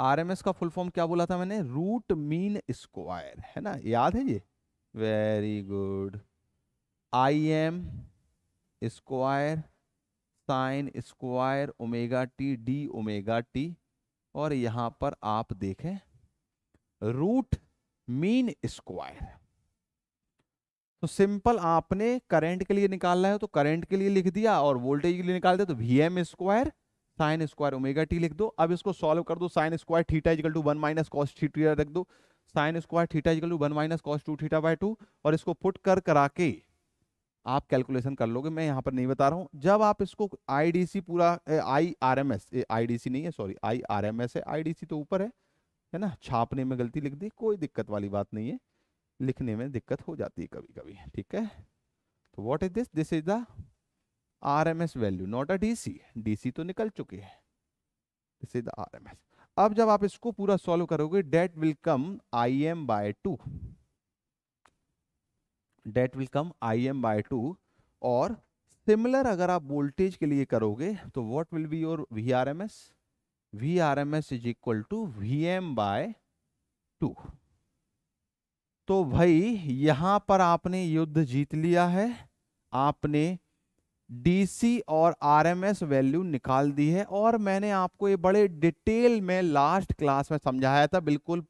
आरएमएस का फुल फॉर्म क्या बोला था मैंने रूट मीन स्क्वायर है ना याद है ये very good I M square sine square omega T D omega T और यहां पर आप देखें रूट मीन स्क्वायर तो सिंपल आपने करंट के लिए निकालना है तो करंट के लिए लिख दिया और वोल्टेज के लिए निकाल दिया तो V M square sine square omega T लिख दो अब इसको सॉल्व कर दो sine square theta is equal to one minus cos theta रख दो sine square theta is equal to one minus cos two theta by two और इसको पुट कर करा के आप कैलकुलेशन कर लोगे मैं यहाँ पर नहीं बता रहा हूँ जब आप इसको आईडीसी पूरा I R M S IDC नहीं है sorry I R M S है आईडीसी तो ऊपर है है ना छापने में गलती लिख दी कोई दिक्कत वाली बात नहीं है लिखने में दिक्कत हो जाती है कभी कभी ठीक है तो what is this this is the R M S value not a DC DC तो निकल चुके हैं this is the R M S अब जब आप इसको पूरा सॉल्व करोगे that will come I M by two that will come I M by two और सिमिलर अगर आप वोल्टेज के लिए करोगे तो what will be your V R M S V R M S is equal to V M by two तो भाई यहां पर आपने युद्ध जीत लिया है आपने डीसी और आरएमएस वैल्यू निकाल दी है और मैंने आपको ये बड़े डिटेल में लास्ट क्लास में समझाया था बिल्कुल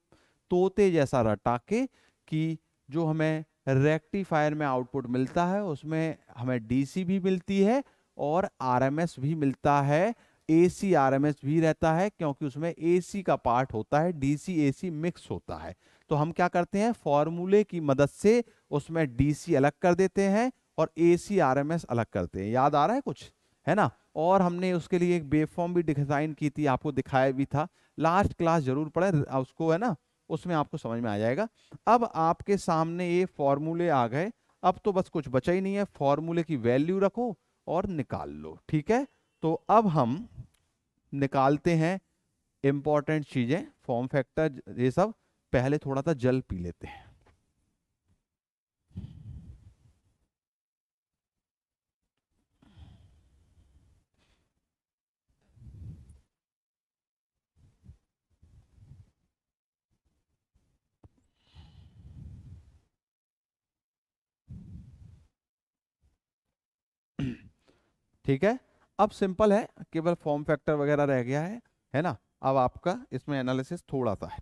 तोते जैसा रटा के कि जो हमें रेक्टिफायर में आउटपुट मिलता है उसमें हमें डीसी भी मिलती है और आरएमएस भी मिलता है एसी आरएमएस भी रहता है क्योंकि उसमें एसी का पार्ट होता है डीसी एसी मिक्स होता है तो हम क्या करते हैं फॉर्मूले की मदद से उसमें डीसी अलग कर देते हैं और A C R M S अलग करते हैं याद आ रहा है कुछ है ना और हमने उसके लिए एक बेफॉर्म फॉर्म भी डिजाइन की थी आपको दिखाया भी था लास्ट क्लास जरूर पढ़े उसको है ना उसमें आपको समझ में आ जाएगा अब आपके सामने ये फॉर्मूले आ गए अब तो बस कुछ बचा ही नहीं है फॉर्मूले की वैल्यू रखो और निकाल लो ठीक है तो अब हम निकालते हैं इम्पॉर्टेंट चीज़ें फॉर्म फैक्टर ये सब पहले थोड़ा सा जल पी लेते हैं ठीक है अब सिंपल है केवल फॉर्म फैक्टर वगैरह रह गया है है ना अब आपका इसमें एनालिसिस थोड़ा सा है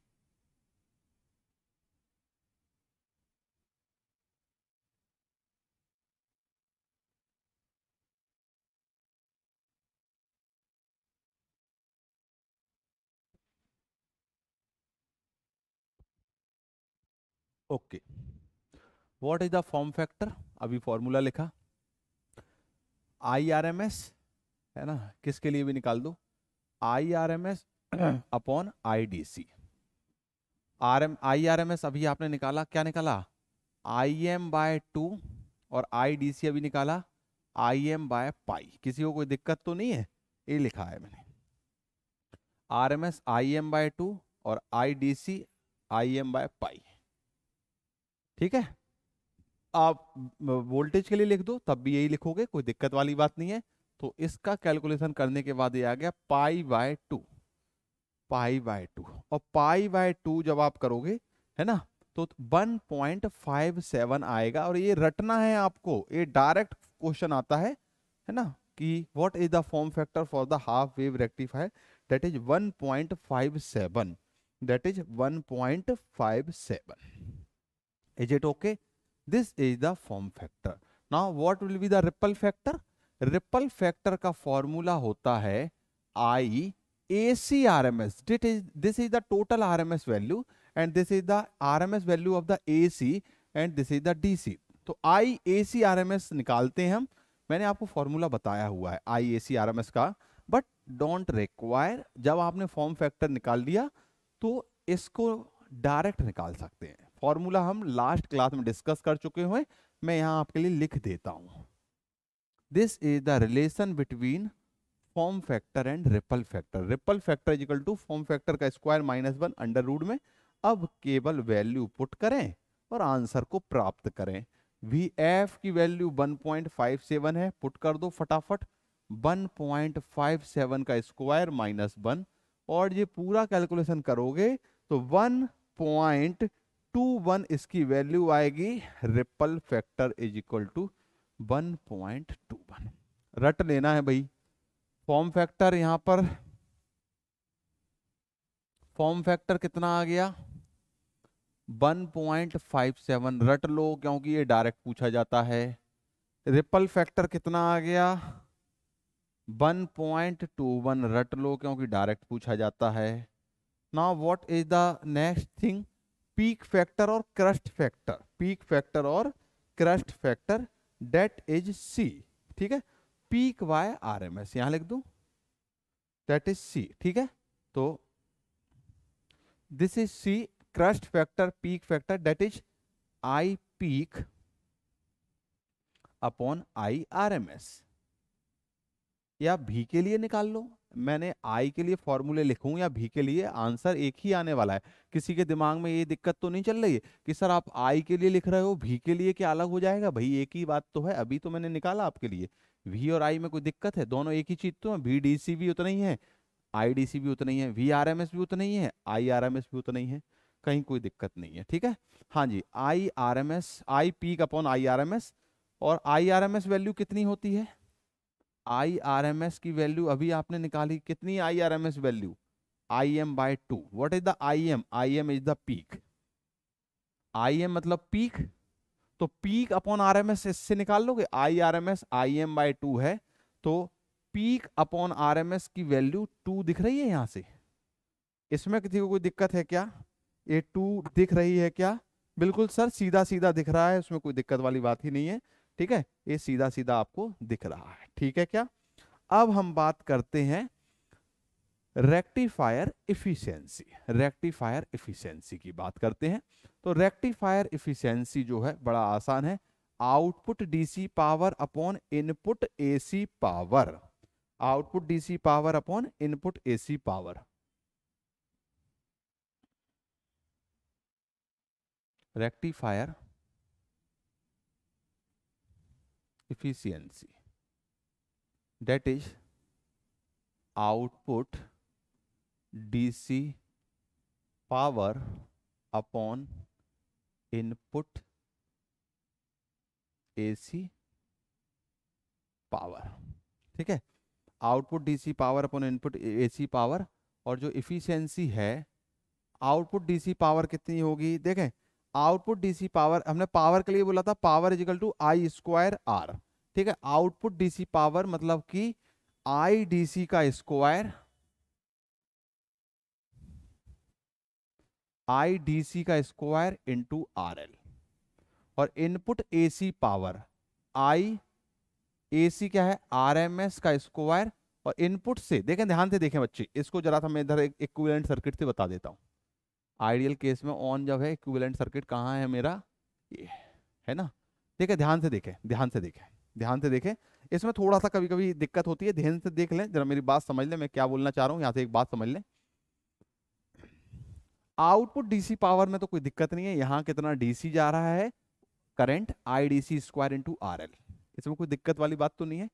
okay what is the form factor अभी फॉर्मूला लिखा आई आर एम एस है ना किसके लिए भी निकाल दो I R M S upon I D C R M I R M S अभी आपने निकाला क्या निकाला आई एम बाय टू और आई डी सी अभी निकाला आई एम बाय पाई किसी को कोई दिक्कत तो नहीं है ये लिखा है मैंने R M S I M by two और I D C I M by pi ठीक है आप वोल्टेज के लिए लिख दो तब भी यही लिखोगे कोई दिक्कत वाली बात नहीं है तो इसका कैलकुलेशन करने के बाद ये आ गया pi by two pi by two और पाई बाय टू जब आप करोगे है ना तो 1.57 आएगा और ये रटना है आपको ये डायरेक्ट क्वेश्चन आता है है ना कि what is the form factor for the half wave rectifier that is 1.57 that is 1.57 is it okay this is the form factor now what will be the ripple factor ripple factor का formula होता है i ACRMS. This is this is the total RMS value, and this is the RMS value of the AC, and this is the DC. तो I AC RMS निकालते हैं हम मैंने आपको formula बताया हुआ है I A C R M S का बट डोंट रिक्वायर जब आपने फॉर्म फैक्टर निकाल दिया तो इसको डायरेक्ट निकाल सकते हैं फॉर्मूला हम लास्ट क्लास में डिस्कस कर चुके हुए मैं यहां आपके लिए लिख देता हूं this is the relation between form factor and ripple factor ripple factor is equal to form factor का square minus one under root में अब केवल वैल्यू पुट करें और आंसर को प्राप्त करें वी एफ की वैल्यू 1.57 है पुट कर दो फटाफट 1.57 का स्क्वायर माइनस वन और ये पूरा कैलकुलेशन करोगे तो 1. टू वन इसकी वैल्यू आएगी ripple factor is equal to one point two one रट लेना है भाई फॉर्म फैक्टर यहां पर फॉर्म फैक्टर कितना आ गया 1.57 रट लो क्योंकि ये डायरेक्ट पूछा जाता है रिपल फैक्टर कितना आ गया 1.21 रट लो क्योंकि डायरेक्ट पूछा जाता है now what is the next thing peak factor और क्रस्ट फैक्टर पीक फैक्टर और crest factor that is C ठीक है peak by R M S यहां लिख दू दैट इज सी ठीक है तो this is C crest factor peak factor that is I peak upon I R M S या भी के लिए निकाल लो मैंने आई के लिए फॉर्मूले लिखूं या भी के लिए आंसर एक ही आने वाला है किसी के दिमाग में ये दिक्कत तो नहीं चल रही है कि सर आप आई के लिए लिख रहे हो भी के लिए क्या अलग हो जाएगा भाई एक ही बात तो है अभी तो मैंने निकाला आपके लिए वी और आई में कोई दिक्कत है दोनों एक ही चीज तो है वी डी सी भी उतना ही है आई डी सी भी उतना ही है वी आर एम एस भी उतना ही है आई आर एम एस भी उतना ही है कहीं कोई दिक्कत नहीं है ठीक है हाँ जी I R M S I P upon I R M S और I R M S value कितनी होती है आई आर एम एस की वैल्यू अभी आपने निकाली कितनी I R M S value I M by two what is the I M I M is the peak I M मतलब peak तो peak upon R M S इससे निकाल लोगे I R M S I M by two है तो peak upon R M S की value two दिख रही है यहाँ से इसमें किसी को कोई दिक्कत है क्या ये टू दिख रही है क्या बिल्कुल सर सीधा सीधा दिख रहा है उसमें कोई दिक्कत वाली बात ही नहीं है ठीक है ये सीधा सीधा आपको दिख रहा है ठीक है क्या अब हम बात करते हैं रेक्टिफायर इफिशियंसी रेक्टिफायर इफिशियंसी की बात करते हैं तो रेक्टिफायर इफिशियंसी जो है बड़ा आसान है output DC power upon input AC power output DC power upon input AC power rectifier efficiency that is output dc power upon input ac power ठीक है output DC power upon input AC power और जो efficiency है output DC power कितनी होगी देखें output DC power हमने power के लिए बोला था power is equal to I square R ठीक है आउटपुट डीसी पावर मतलब कि आई डीसी का स्क्वायर आई डीसी का स्क्वायर इंटू आर एल और input AC power I AC क्या है आरएमएस का स्क्वायर और इनपुट से देखें ध्यान से देखें बच्चे इसको जरा था मैं इधर एक इक्विवेलेंट सर्किट से बता देता हूं आइडियल केस में ऑन जब है इक्विवेलेंट सर्किट कहाँ है मेरा ये है ना ठीक है ध्यान से देखें ध्यान से देखें ध्यान से देखें इसमें थोड़ा सा कभी कभी दिक्कत होती है ध्यान से देख लें जरा मेरी बात समझ लें मैं क्या बोलना चाह रहा हूँ यहाँ से एक बात समझ लें आउटपुट डीसी पावर में तो कोई दिक्कत नहीं है यहाँ कितना डीसी जा रहा है current I D C square into R L इसमें कोई दिक्कत वाली बात तो नहीं है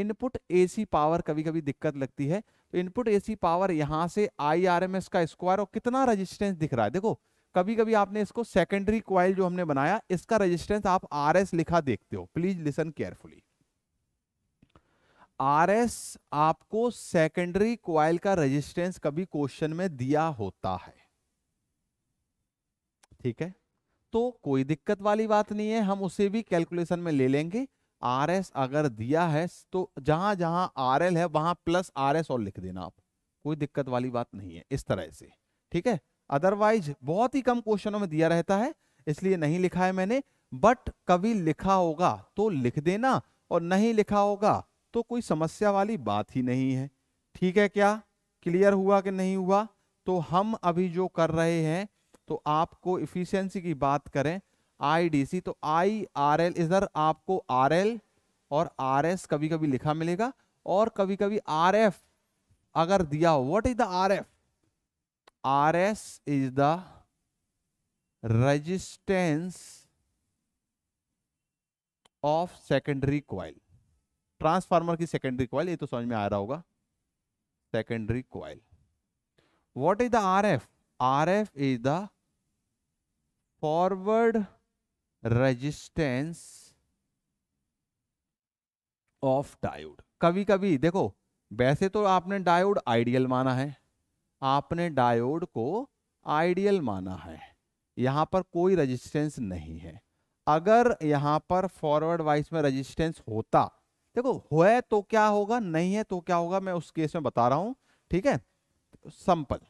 इनपुट एसी पावर कभी कभी दिक्कत लगती है तो इनपुट एसी पावर यहाँ से आई आर एम एस का स्क्वायर और कितना रजिस्टेंस दिख रहा है देखो कभी कभी आपने इसको सेकेंडरी क्वाइल जो हमने बनाया इसका रजिस्टेंस आप आर एस लिखा देखते हो please listen carefully R S आपको सेकेंडरी क्वाइल का रजिस्टेंस कभी क्वेश्चन में दिया होता है ठीक है तो कोई दिक्कत वाली बात नहीं है हम उसे भी कैलकुलेशन में ले लेंगे आर एस अगर दिया है तो जहां जहां आर एल है वहां प्लस आर एस और लिख देना आप कोई दिक्कत वाली बात नहीं है इस तरह से ठीक है अदरवाइज बहुत ही कम क्वेश्चनों में दिया रहता है इसलिए नहीं लिखा है मैंने बट कभी लिखा होगा तो लिख देना और नहीं लिखा होगा तो कोई समस्या वाली बात ही नहीं है ठीक है क्या क्लियर हुआ कि नहीं हुआ तो हम अभी जो कर रहे हैं तो आपको इफिशियंसी की बात करें आईडीसी तो आई आर एल इधर आपको आर एल और आर एस कभी कभी लिखा मिलेगा और कभी कभी आर एफ अगर दिया हो what is the R F R S is the resistance of secondary coil transformer की सेकेंडरी क्वाइल ये तो समझ में आ रहा होगा secondary coil what is the R F R F is the forward resistance of diode कभी कभी देखो वैसे तो आपने डायोड आइडियल माना है आपने डायोड को आइडियल माना है यहां पर कोई रेजिस्टेंस नहीं है अगर यहां पर फॉरवर्ड वाइस में रेजिस्टेंस होता देखो है तो क्या होगा नहीं है तो क्या होगा मैं उस केस में बता रहा हूं ठीक है संपल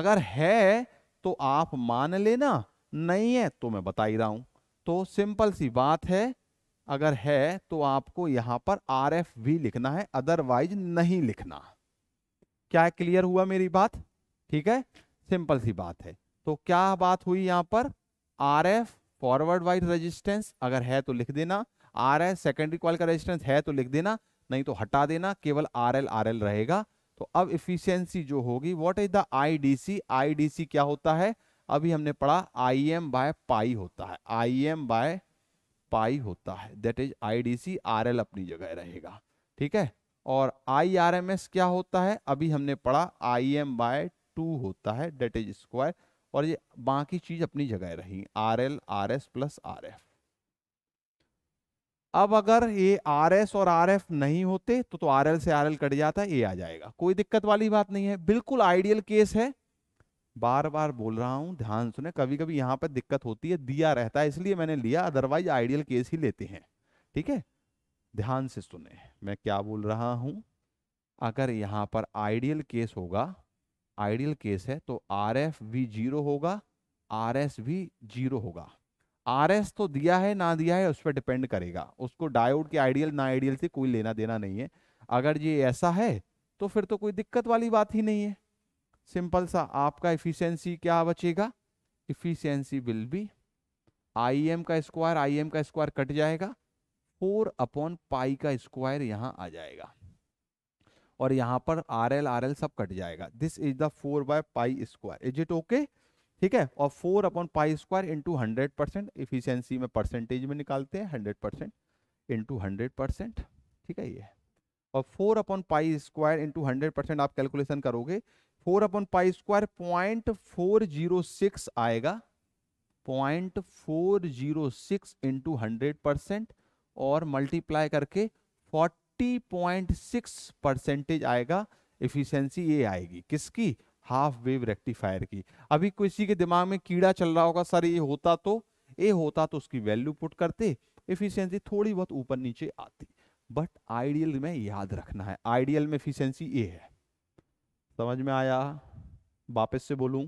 अगर है तो आप मान लेना नहीं है तो मैं बता ही रहा हूँ तो सिंपल सी बात है अगर है तो आपको यहां पर आर एफ वी लिखना है अदरवाइज नहीं लिखना क्या क्लियर हुआ मेरी बात ठीक है सिंपल सी बात है तो क्या बात हुई यहाँ पर R F forward wise resistance अगर है तो लिख देना आर एफ सेकेंडरी कॉल का रेजिस्टेंस है तो लिख देना नहीं तो हटा देना केवल आर एल आर एल रहेगा तो अब इफिशियंसी जो होगी what is the IDC IDC क्या होता है अभी हमने पढ़ा आई एम बाय पाई होता है आई एम बाय पाई होता है that is I D C R L अपनी जगह रहेगा ठीक है और आई आर एम एस क्या होता है अभी हमने पढ़ा आई एम बाय टू होता है डेट इज स्क्वायर और ये बाकी चीज अपनी जगह रही R L R S plus R F अब अगर ये आर एस और आर एफ नहीं होते तो तो आर एल से आर एल कट जाता है ये आ जाएगा कोई दिक्कत वाली बात नहीं है बिल्कुल आइडियल केस है बार बार बोल रहा हूं ध्यान सुने कभी कभी यहाँ पर दिक्कत होती है दिया रहता है इसलिए मैंने लिया अदरवाइज आइडियल केस ही लेते हैं ठीक है ध्यान से सुने मैं क्या बोल रहा हूं अगर यहाँ पर आइडियल केस होगा आइडियल केस है तो आर एफ भी जीरो होगा आर एस भी जीरो होगा आर एस तो दिया है ना दिया है उस पर डिपेंड करेगा उसको डायोड के आइडियल ना आइडियल से कोई लेना देना नहीं है अगर ये ऐसा है तो फिर तो कोई दिक्कत वाली बात ही नहीं है सिंपल सा आपका इफिशियंसी क्या बचेगा efficiency will be I M का स्क्वायर आई एम का स्क्वायर कट जाएगा फोर अपॉन पाई का स्क्वायर यहां आ जाएगा और यहां पर आर एल आर एल सब कट जाएगा this is the four by pi square is it okay ठीक है और four upon pi square into hundred percent efficiency में परसेंटेज में निकालते हैं hundred percent into hundred percent ठीक है ये और four upon pi square into hundred percent आप कैलकुलेशन करोगे four upon pi square point four zero six आएगा point four zero six into hundred percent और मल्टीप्लाई करके फोर्टी पॉइंट सिक्स परसेंटेज आएगा एफिशिएंसी ये आएगी किसकी हाफ वेव रेक्टिफायर की अभी किसी के दिमाग में कीड़ा चल रहा होगा सर ये होता तो ये होता तो उसकी वैल्यू पुट करते एफिशिएंसी थोड़ी बहुत ऊपर नीचे आती बट आइडियल में याद रखना है आइडियल में एफिशिएंसी ये है समझ में आया वापस से बोलूं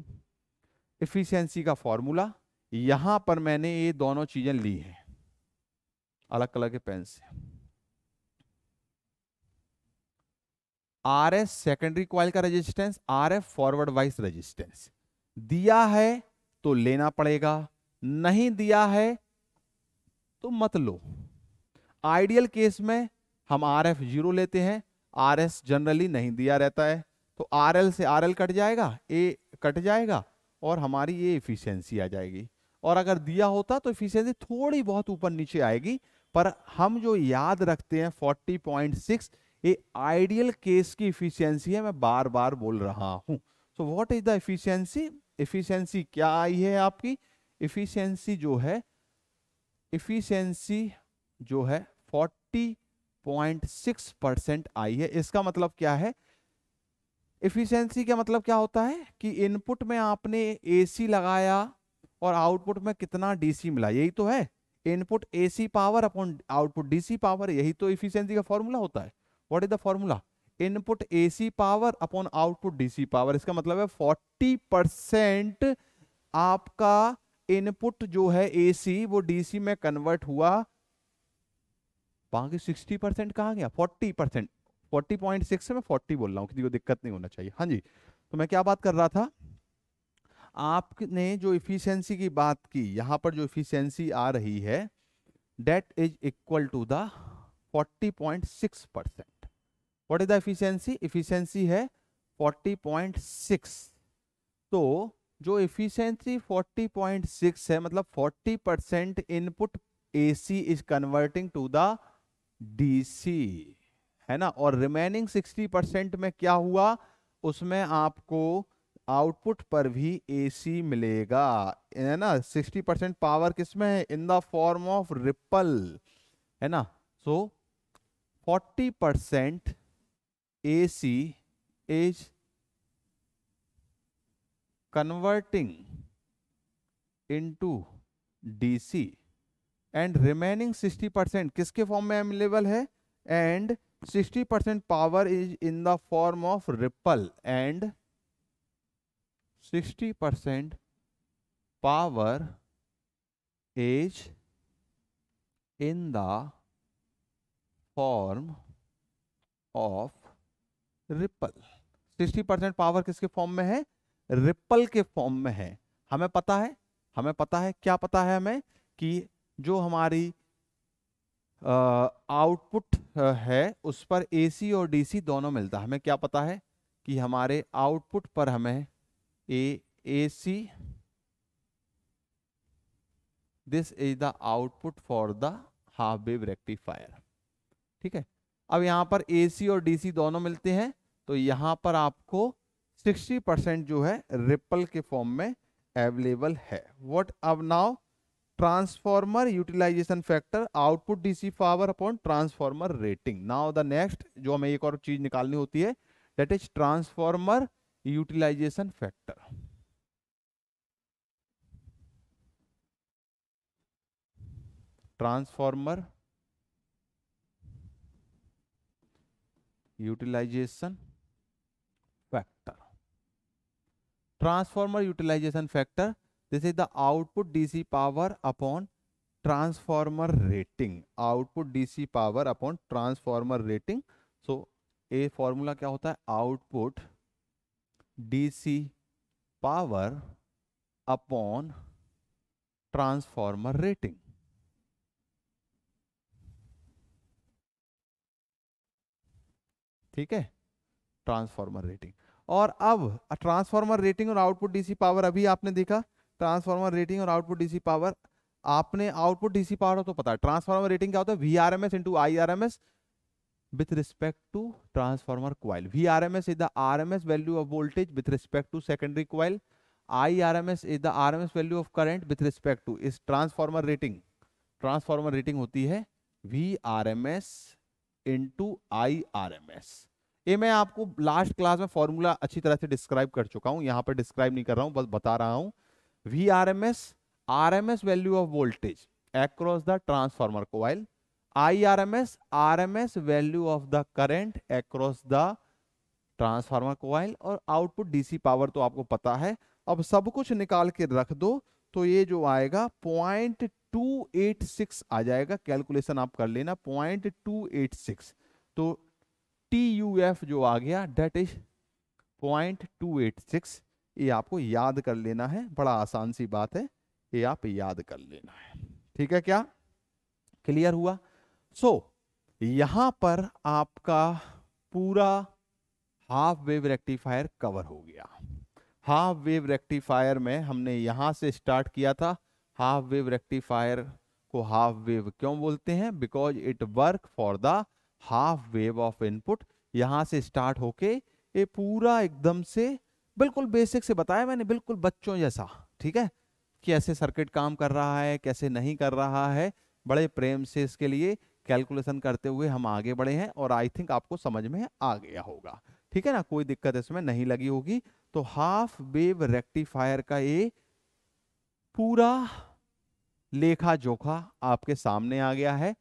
इफिशियंसी का फॉर्मूला यहां पर मैंने ये दोनों चीज़ें ली हैं अलग कलर के पेन से आर एस सेकेंडरी क्वाइल का resistance R F forward wise resistance दिया है तो लेना पड़ेगा नहीं दिया है तो मत लो आइडियल केस में हम आर एफ जीरो लेते हैं आर एस जनरली नहीं दिया रहता है तो आर एल से आर एल कट जाएगा ए कट जाएगा और हमारी ये इफिशियंसी आ जाएगी और अगर दिया होता तो इफिशियंसी थोड़ी बहुत ऊपर नीचे आएगी पर हम जो याद रखते हैं फोर्टी पॉइंट सिक्स ये आइडियल केस की इफिशियंसी है मैं बार बार बोल रहा हूं so what is the efficiency efficiency क्या आई है आपकी इफिशियंसी जो है इफिशियंसी जो है सिक्स परसेंट आई है इसका मतलब क्या है इफिशियंसी का मतलब क्या होता है कि इनपुट में आपने एसी लगाया और आउटपुट में कितना डीसी मिला यही तो है input AC power upon output DC power यही तो इफिशियंसी का फॉर्मूला होता है what is the formula input AC power upon output DC power इसका मतलब है फोर्टी परसेंट आपका इनपुट जो है एसी वो डीसी में कन्वर्ट हुआ बाकी सिक्सटी परसेंट कहा गया forty percent forty point six है मैं फोर्टी बोल रहा हूँ किसी को दिक्कत नहीं होना चाहिए हाँ जी तो मैं क्या बात कर रहा था आपने जो इफिशियंसी की बात की यहाँ पर जो इफिशियंसी आ रही है that is equal to the forty point six percent what is the efficiency efficiency है फोर्टी पॉइंट सिक्स तो जो इफिशियंसी फोर्टी पॉइंट सिक्स है मतलब forty percent input A C is converting to the D C है ना और remaining sixty percent में क्या हुआ उसमें आपको आउटपुट पर भी एसी मिलेगा है ना 60 परसेंट पावर किसमें है in the form of ripple है ना so forty percent A C is converting into DC and remaining 60 percent किसके फॉर्म में अवेलेबल है and 60 percent power is in the form of ripple and 60 percent power is in the form of ripple sixty percent power किसके form में है ripple के form में है हमें पता है हमें पता है क्या पता है हमें कि जो हमारी आउटपुट है उस पर एसी और डीसी दोनों मिलता है हमें क्या पता है कि हमारे आउटपुट पर हमें A A C this is the output for the half wave rectifier ठीक है अब यहां पर एसी और डीसी दोनों मिलते हैं तो यहां पर आपको 60 परसेंट जो है रिपल के फॉर्म में अवेलेबल है वट अब now transformer utilization factor output DC power upon transformer rating now the next जो हमें एक और चीज निकालनी होती है that is transformer utilization factor transformer utilization factor transformer utilization factor this is the output dc power upon transformer rating output dc power upon transformer rating so a formula क्या होता है output dc power upon transformer rating ठीक है transformer rating और अब transformer rating और output DC power अभी आपने देखा ट्रांसफार्मर रेटिंग और आउटपुट डीसी पावर आपने आउटपुट डीसी पावर तो पता है ट्रांसफार्मर रेटिंग क्या होता है R M S with respect to transformer coil VRMS is the RMS value of voltage with respect to secondary coil S is the R M S value of current with respect to इस transformer rating transformer rating होती है we R M S into I R M S ये मैं आपको last class में formula अच्छी तरह से डिस्क्राइब कर चुका हूँ यहाँ पर डिस्क्राइब नहीं कर रहा हूँ बस बता रहा हूँ across the transformer of I R M S R M S value of the current across the transformer coil और आउटपुट डीसी पावर तो आपको पता है अब सब कुछ निकाल के रख दो तो ये जो आएगा पॉइंट टू एट सिक्स आ जाएगा कैलकुलेशन आप कर लेना पॉइंट टू एट सिक्स तो टी यू एफ जो आ गया that is point two eight six ये आपको याद कर लेना है बड़ा आसान सी बात है ये आप याद कर लेना है ठीक है क्या क्लियर हुआ सो so, यहां पर आपका पूरा हाफ वेव रेक्टिफायर कवर हो गया हाफ वेव रेक्टिफायर में हमने यहां से स्टार्ट किया था हाफ वेव रेक्टिफायर को हाफ वेव क्यों बोलते हैं because it work for the half wave of input यहां से स्टार्ट होके ये पूरा एकदम से बिल्कुल बेसिक से बताया मैंने बिल्कुल बच्चों जैसा ठीक है कैसे सर्किट काम कर रहा है कैसे नहीं कर रहा है बड़े प्रेम से इसके लिए कैलकुलेशन करते हुए हम आगे बढ़े हैं और आई थिंक आपको समझ में आ गया होगा ठीक है ना कोई दिक्कत इसमें नहीं लगी होगी तो हाफ वेव रेक्टिफायर का ये पूरा लेखा जोखा आपके सामने आ गया है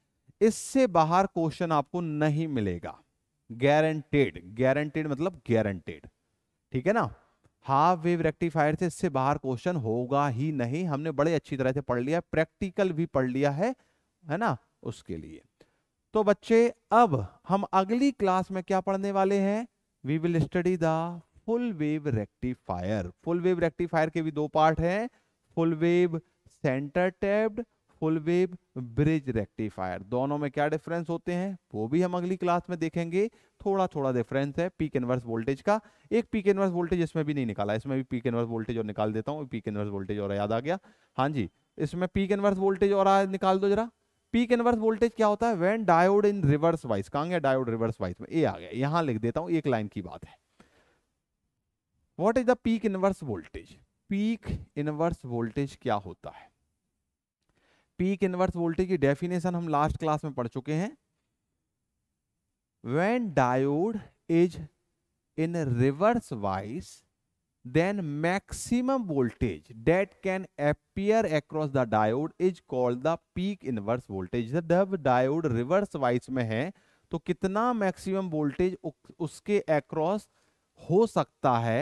इससे बाहर क्वेश्चन आपको नहीं मिलेगा गारंटेड गारंटेड मतलब गारंटेड ठीक है ना हाफ वेव रेक्टिफायर से इससे बाहर क्वेश्चन होगा ही नहीं हमने बड़े अच्छी तरह से पढ़ लिया प्रैक्टिकल भी पढ़ लिया है है ना उसके लिए तो बच्चे अब हम अगली क्लास में क्या पढ़ने वाले हैं we will study the full wave rectifier full wave rectifier के भी दो पार्ट हैं full wave center tapped full wave bridge rectifier दोनों में क्या डिफरेंस होते हैं वो भी हम अगली क्लास में देखेंगे थोड़ा थोड़ा डिफरेंस है पीक इनवर्स वोल्टेज का एक पीक इनवर्स वोल्टेज इसमें भी नहीं निकाला इसमें भी पीक इनवर्स वोल्टेज और निकाल देता हूँ पीक इनवर्स वोल्टेज और याद आ गया हाँ जी इसमें पीक इनवर्स वोल्टेज और निकाल दो जरा पीक इनवर्स वोल्टेज क्या होता है when diode in reverse bias कहाँ गया डायोड रिवर्स वाइज में ये आ गया यहाँ लिख देता हूँ एक लाइन की बात है what is the peak inverse voltage peak inverse voltage क्या होता है पीक इनवर्स वोल्टेज की डेफिनेशन हम लास्ट क्लास में पढ़ चुके हैं when diode is in reverse bias then maximum voltage that can appear across the diode is called the peak inverse voltage जब डायोड रिवर्स वाइस में है तो कितना मैक्सिमम वोल्टेज उसके एक्रॉस हो सकता है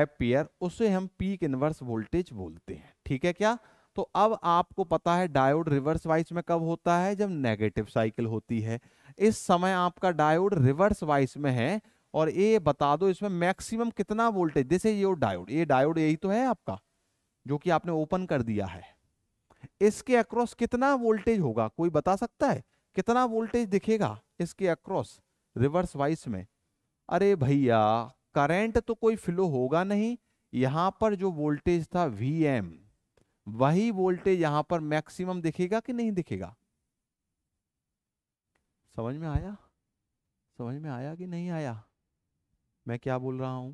एपियर उसे हम पीक इनवर्स वोल्टेज बोलते हैं ठीक है क्या तो अब आपको पता है डायोड रिवर्स वाइज में कब होता है जब नेगेटिव साइकिल होती है इस समय आपका डायोड रिवर्स वाइज में है और ये बता दो इसमें मैक्सिमम कितना वोल्टेज जैसे ये डायोड ये डायोड यही तो है आपका जो कि आपने ओपन कर दिया है इसके अक्रॉस कितना वोल्टेज होगा कोई बता सकता है कितना वोल्टेज दिखेगा इसके अक्रॉस रिवर्स वाइज में अरे भैया करंट तो कोई फ्लो होगा नहीं यहां पर जो वोल्टेज था वी एम वही वोल्टेज यहां पर मैक्सिमम दिखेगा कि नहीं दिखेगा समझ में आया समझ में आया कि नहीं आया मैं क्या बोल रहा हूं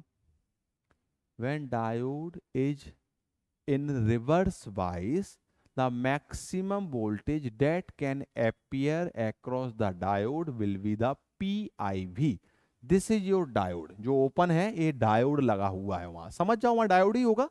when diode is in reverse bias the maximum voltage that can appear across the diode will be the I V this is your diode जो ओपन है ये डायोड लगा हुआ है वहां समझ जाओ वहां डायोड ही होगा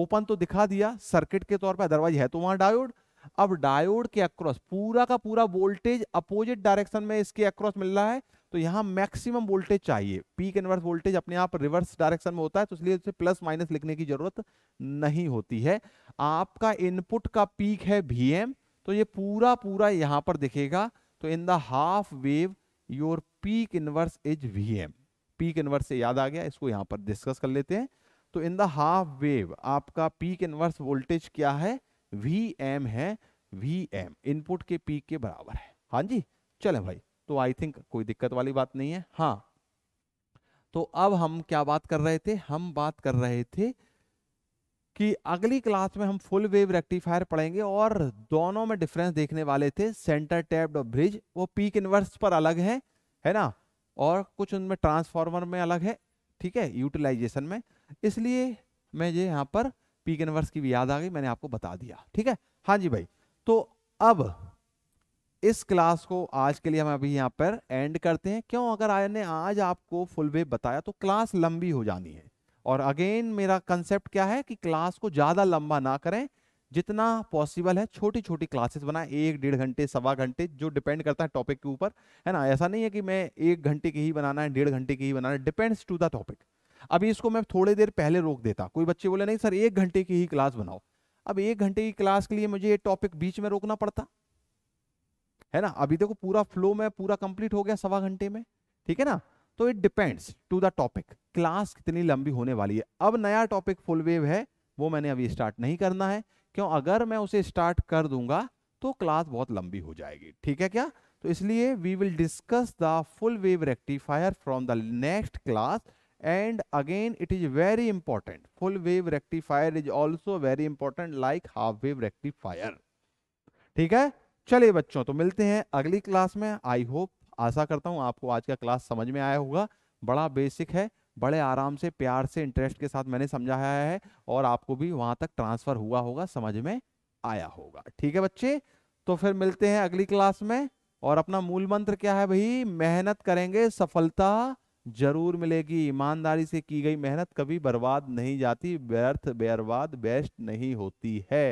ओपन तो दिखा दिया सर्किट के तौर पर अदरवाइज है तो वहां डायोड अब डायोड के अक्रॉस पूरा का पूरा वोल्टेज अपोजिट डायरेक्शन में इसके अक्रॉस मिल रहा है तो यहाँ मैक्सिमम वोल्टेज चाहिए पीक इनवर्स वोल्टेज अपने आप रिवर्स डायरेक्शन में होता है तो इसलिए इसे प्लस माइनस लिखने की जरूरत नहीं होती है आपका इनपुट का पीक है भीएम तो ये पूरा पूरा यहाँ पर दिखेगा तो in the half wave your peak inverse is VM peak inverse से याद आ गया इसको यहाँ पर डिस्कस कर लेते हैं तो इन द हाफ वेव आपका पीक इनवर्स वोल्टेज क्या है वी एम है वी एम इनपुट के पीक के बराबर है हाँ जी चले भाई तो आई थिंक कोई दिक्कत वाली बात नहीं है हाँ तो अब हम क्या बात कर रहे थे हम बात कर रहे थे कि अगली क्लास में हम फुल वेव रेक्टिफायर पढ़ेंगे और दोनों में डिफरेंस देखने वाले थे सेंटर टैप्ड और ब्रिज वो पीक इनवर्स पर अलग है है ना और कुछ उनमें ट्रांसफार्मर में अलग है ठीक है यूटिलाइजेशन में इसलिए मैं ये यहाँ पर पी इनवर्स की भी याद आ गई मैंने आपको बता दिया ठीक है हाँ जी भाई तो अब इस क्लास को आज के लिए हम अभी यहाँ पर एंड करते हैं क्यों अगर ने आज आपको फुल वे बताया तो क्लास लंबी हो जानी है और अगेन मेरा कंसेप्ट क्या है कि क्लास को ज़्यादा लंबा ना करें जितना पॉसिबल है छोटी छोटी क्लासेस बनाएं एक डेढ़ घंटे सवा घंटे जो डिपेंड करता है टॉपिक के ऊपर है ना ऐसा नहीं है कि मैं एक घंटे की ही बनाना है डेढ़ घंटे की ही बनाना है डिपेंड्स टू द टॉपिक अभी इसको मैं थोड़ी देर पहले रोक देता कोई बच्चे बोले नहीं सर एक घंटे की ही क्लास बनाओ अब एक घंटे की क्लास के लिए मुझे ये टॉपिक बीच में रोकना पड़ता है ना अभी देखो पूरा फ्लो में पूरा कंप्लीट हो गया सवा घंटे में ठीक है ना तो it depends to the topic class कितनी लंबी होने वाली है अब नया टॉपिक फुल वेव है वो मैंने अभी स्टार्ट नहीं करना है क्यों अगर मैं उसे स्टार्ट कर दूंगा तो क्लास बहुत लंबी हो जाएगी ठीक है क्या तो इसलिए we will discuss the full wave rectifier from the next class and again it is very important full wave rectifier is also very important like half wave rectifier ठीक है चलिए बच्चों तो मिलते हैं अगली क्लास में आई होप आशा करता हूँ आपको आज का क्लास समझ में आया होगा बड़ा बेसिक है बड़े आराम से प्यार से इंटरेस्ट के साथ मैंने समझाया है और आपको भी वहां तक ट्रांसफर हुआ होगा समझ में आया होगा ठीक है बच्चे तो फिर मिलते हैं अगली क्लास में और अपना मूल मंत्र क्या है भाई मेहनत करेंगे सफलता जरूर मिलेगी ईमानदारी से की गई मेहनत कभी बर्बाद नहीं जाती व्यर्थ बर्बाद बेस्ट नहीं होती है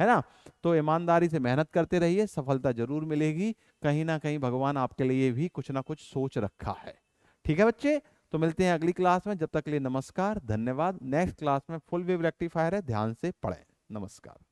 है ना तो ईमानदारी से मेहनत करते रहिए सफलता जरूर मिलेगी कहीं ना कहीं भगवान आपके लिए भी कुछ ना कुछ सोच रखा है ठीक है बच्चे तो मिलते हैं अगली क्लास में जब तक के लिए नमस्कार धन्यवाद नेक्स्ट क्लास में फुल वेव रेक्टिफायर है ध्यान से पढ़ें नमस्कार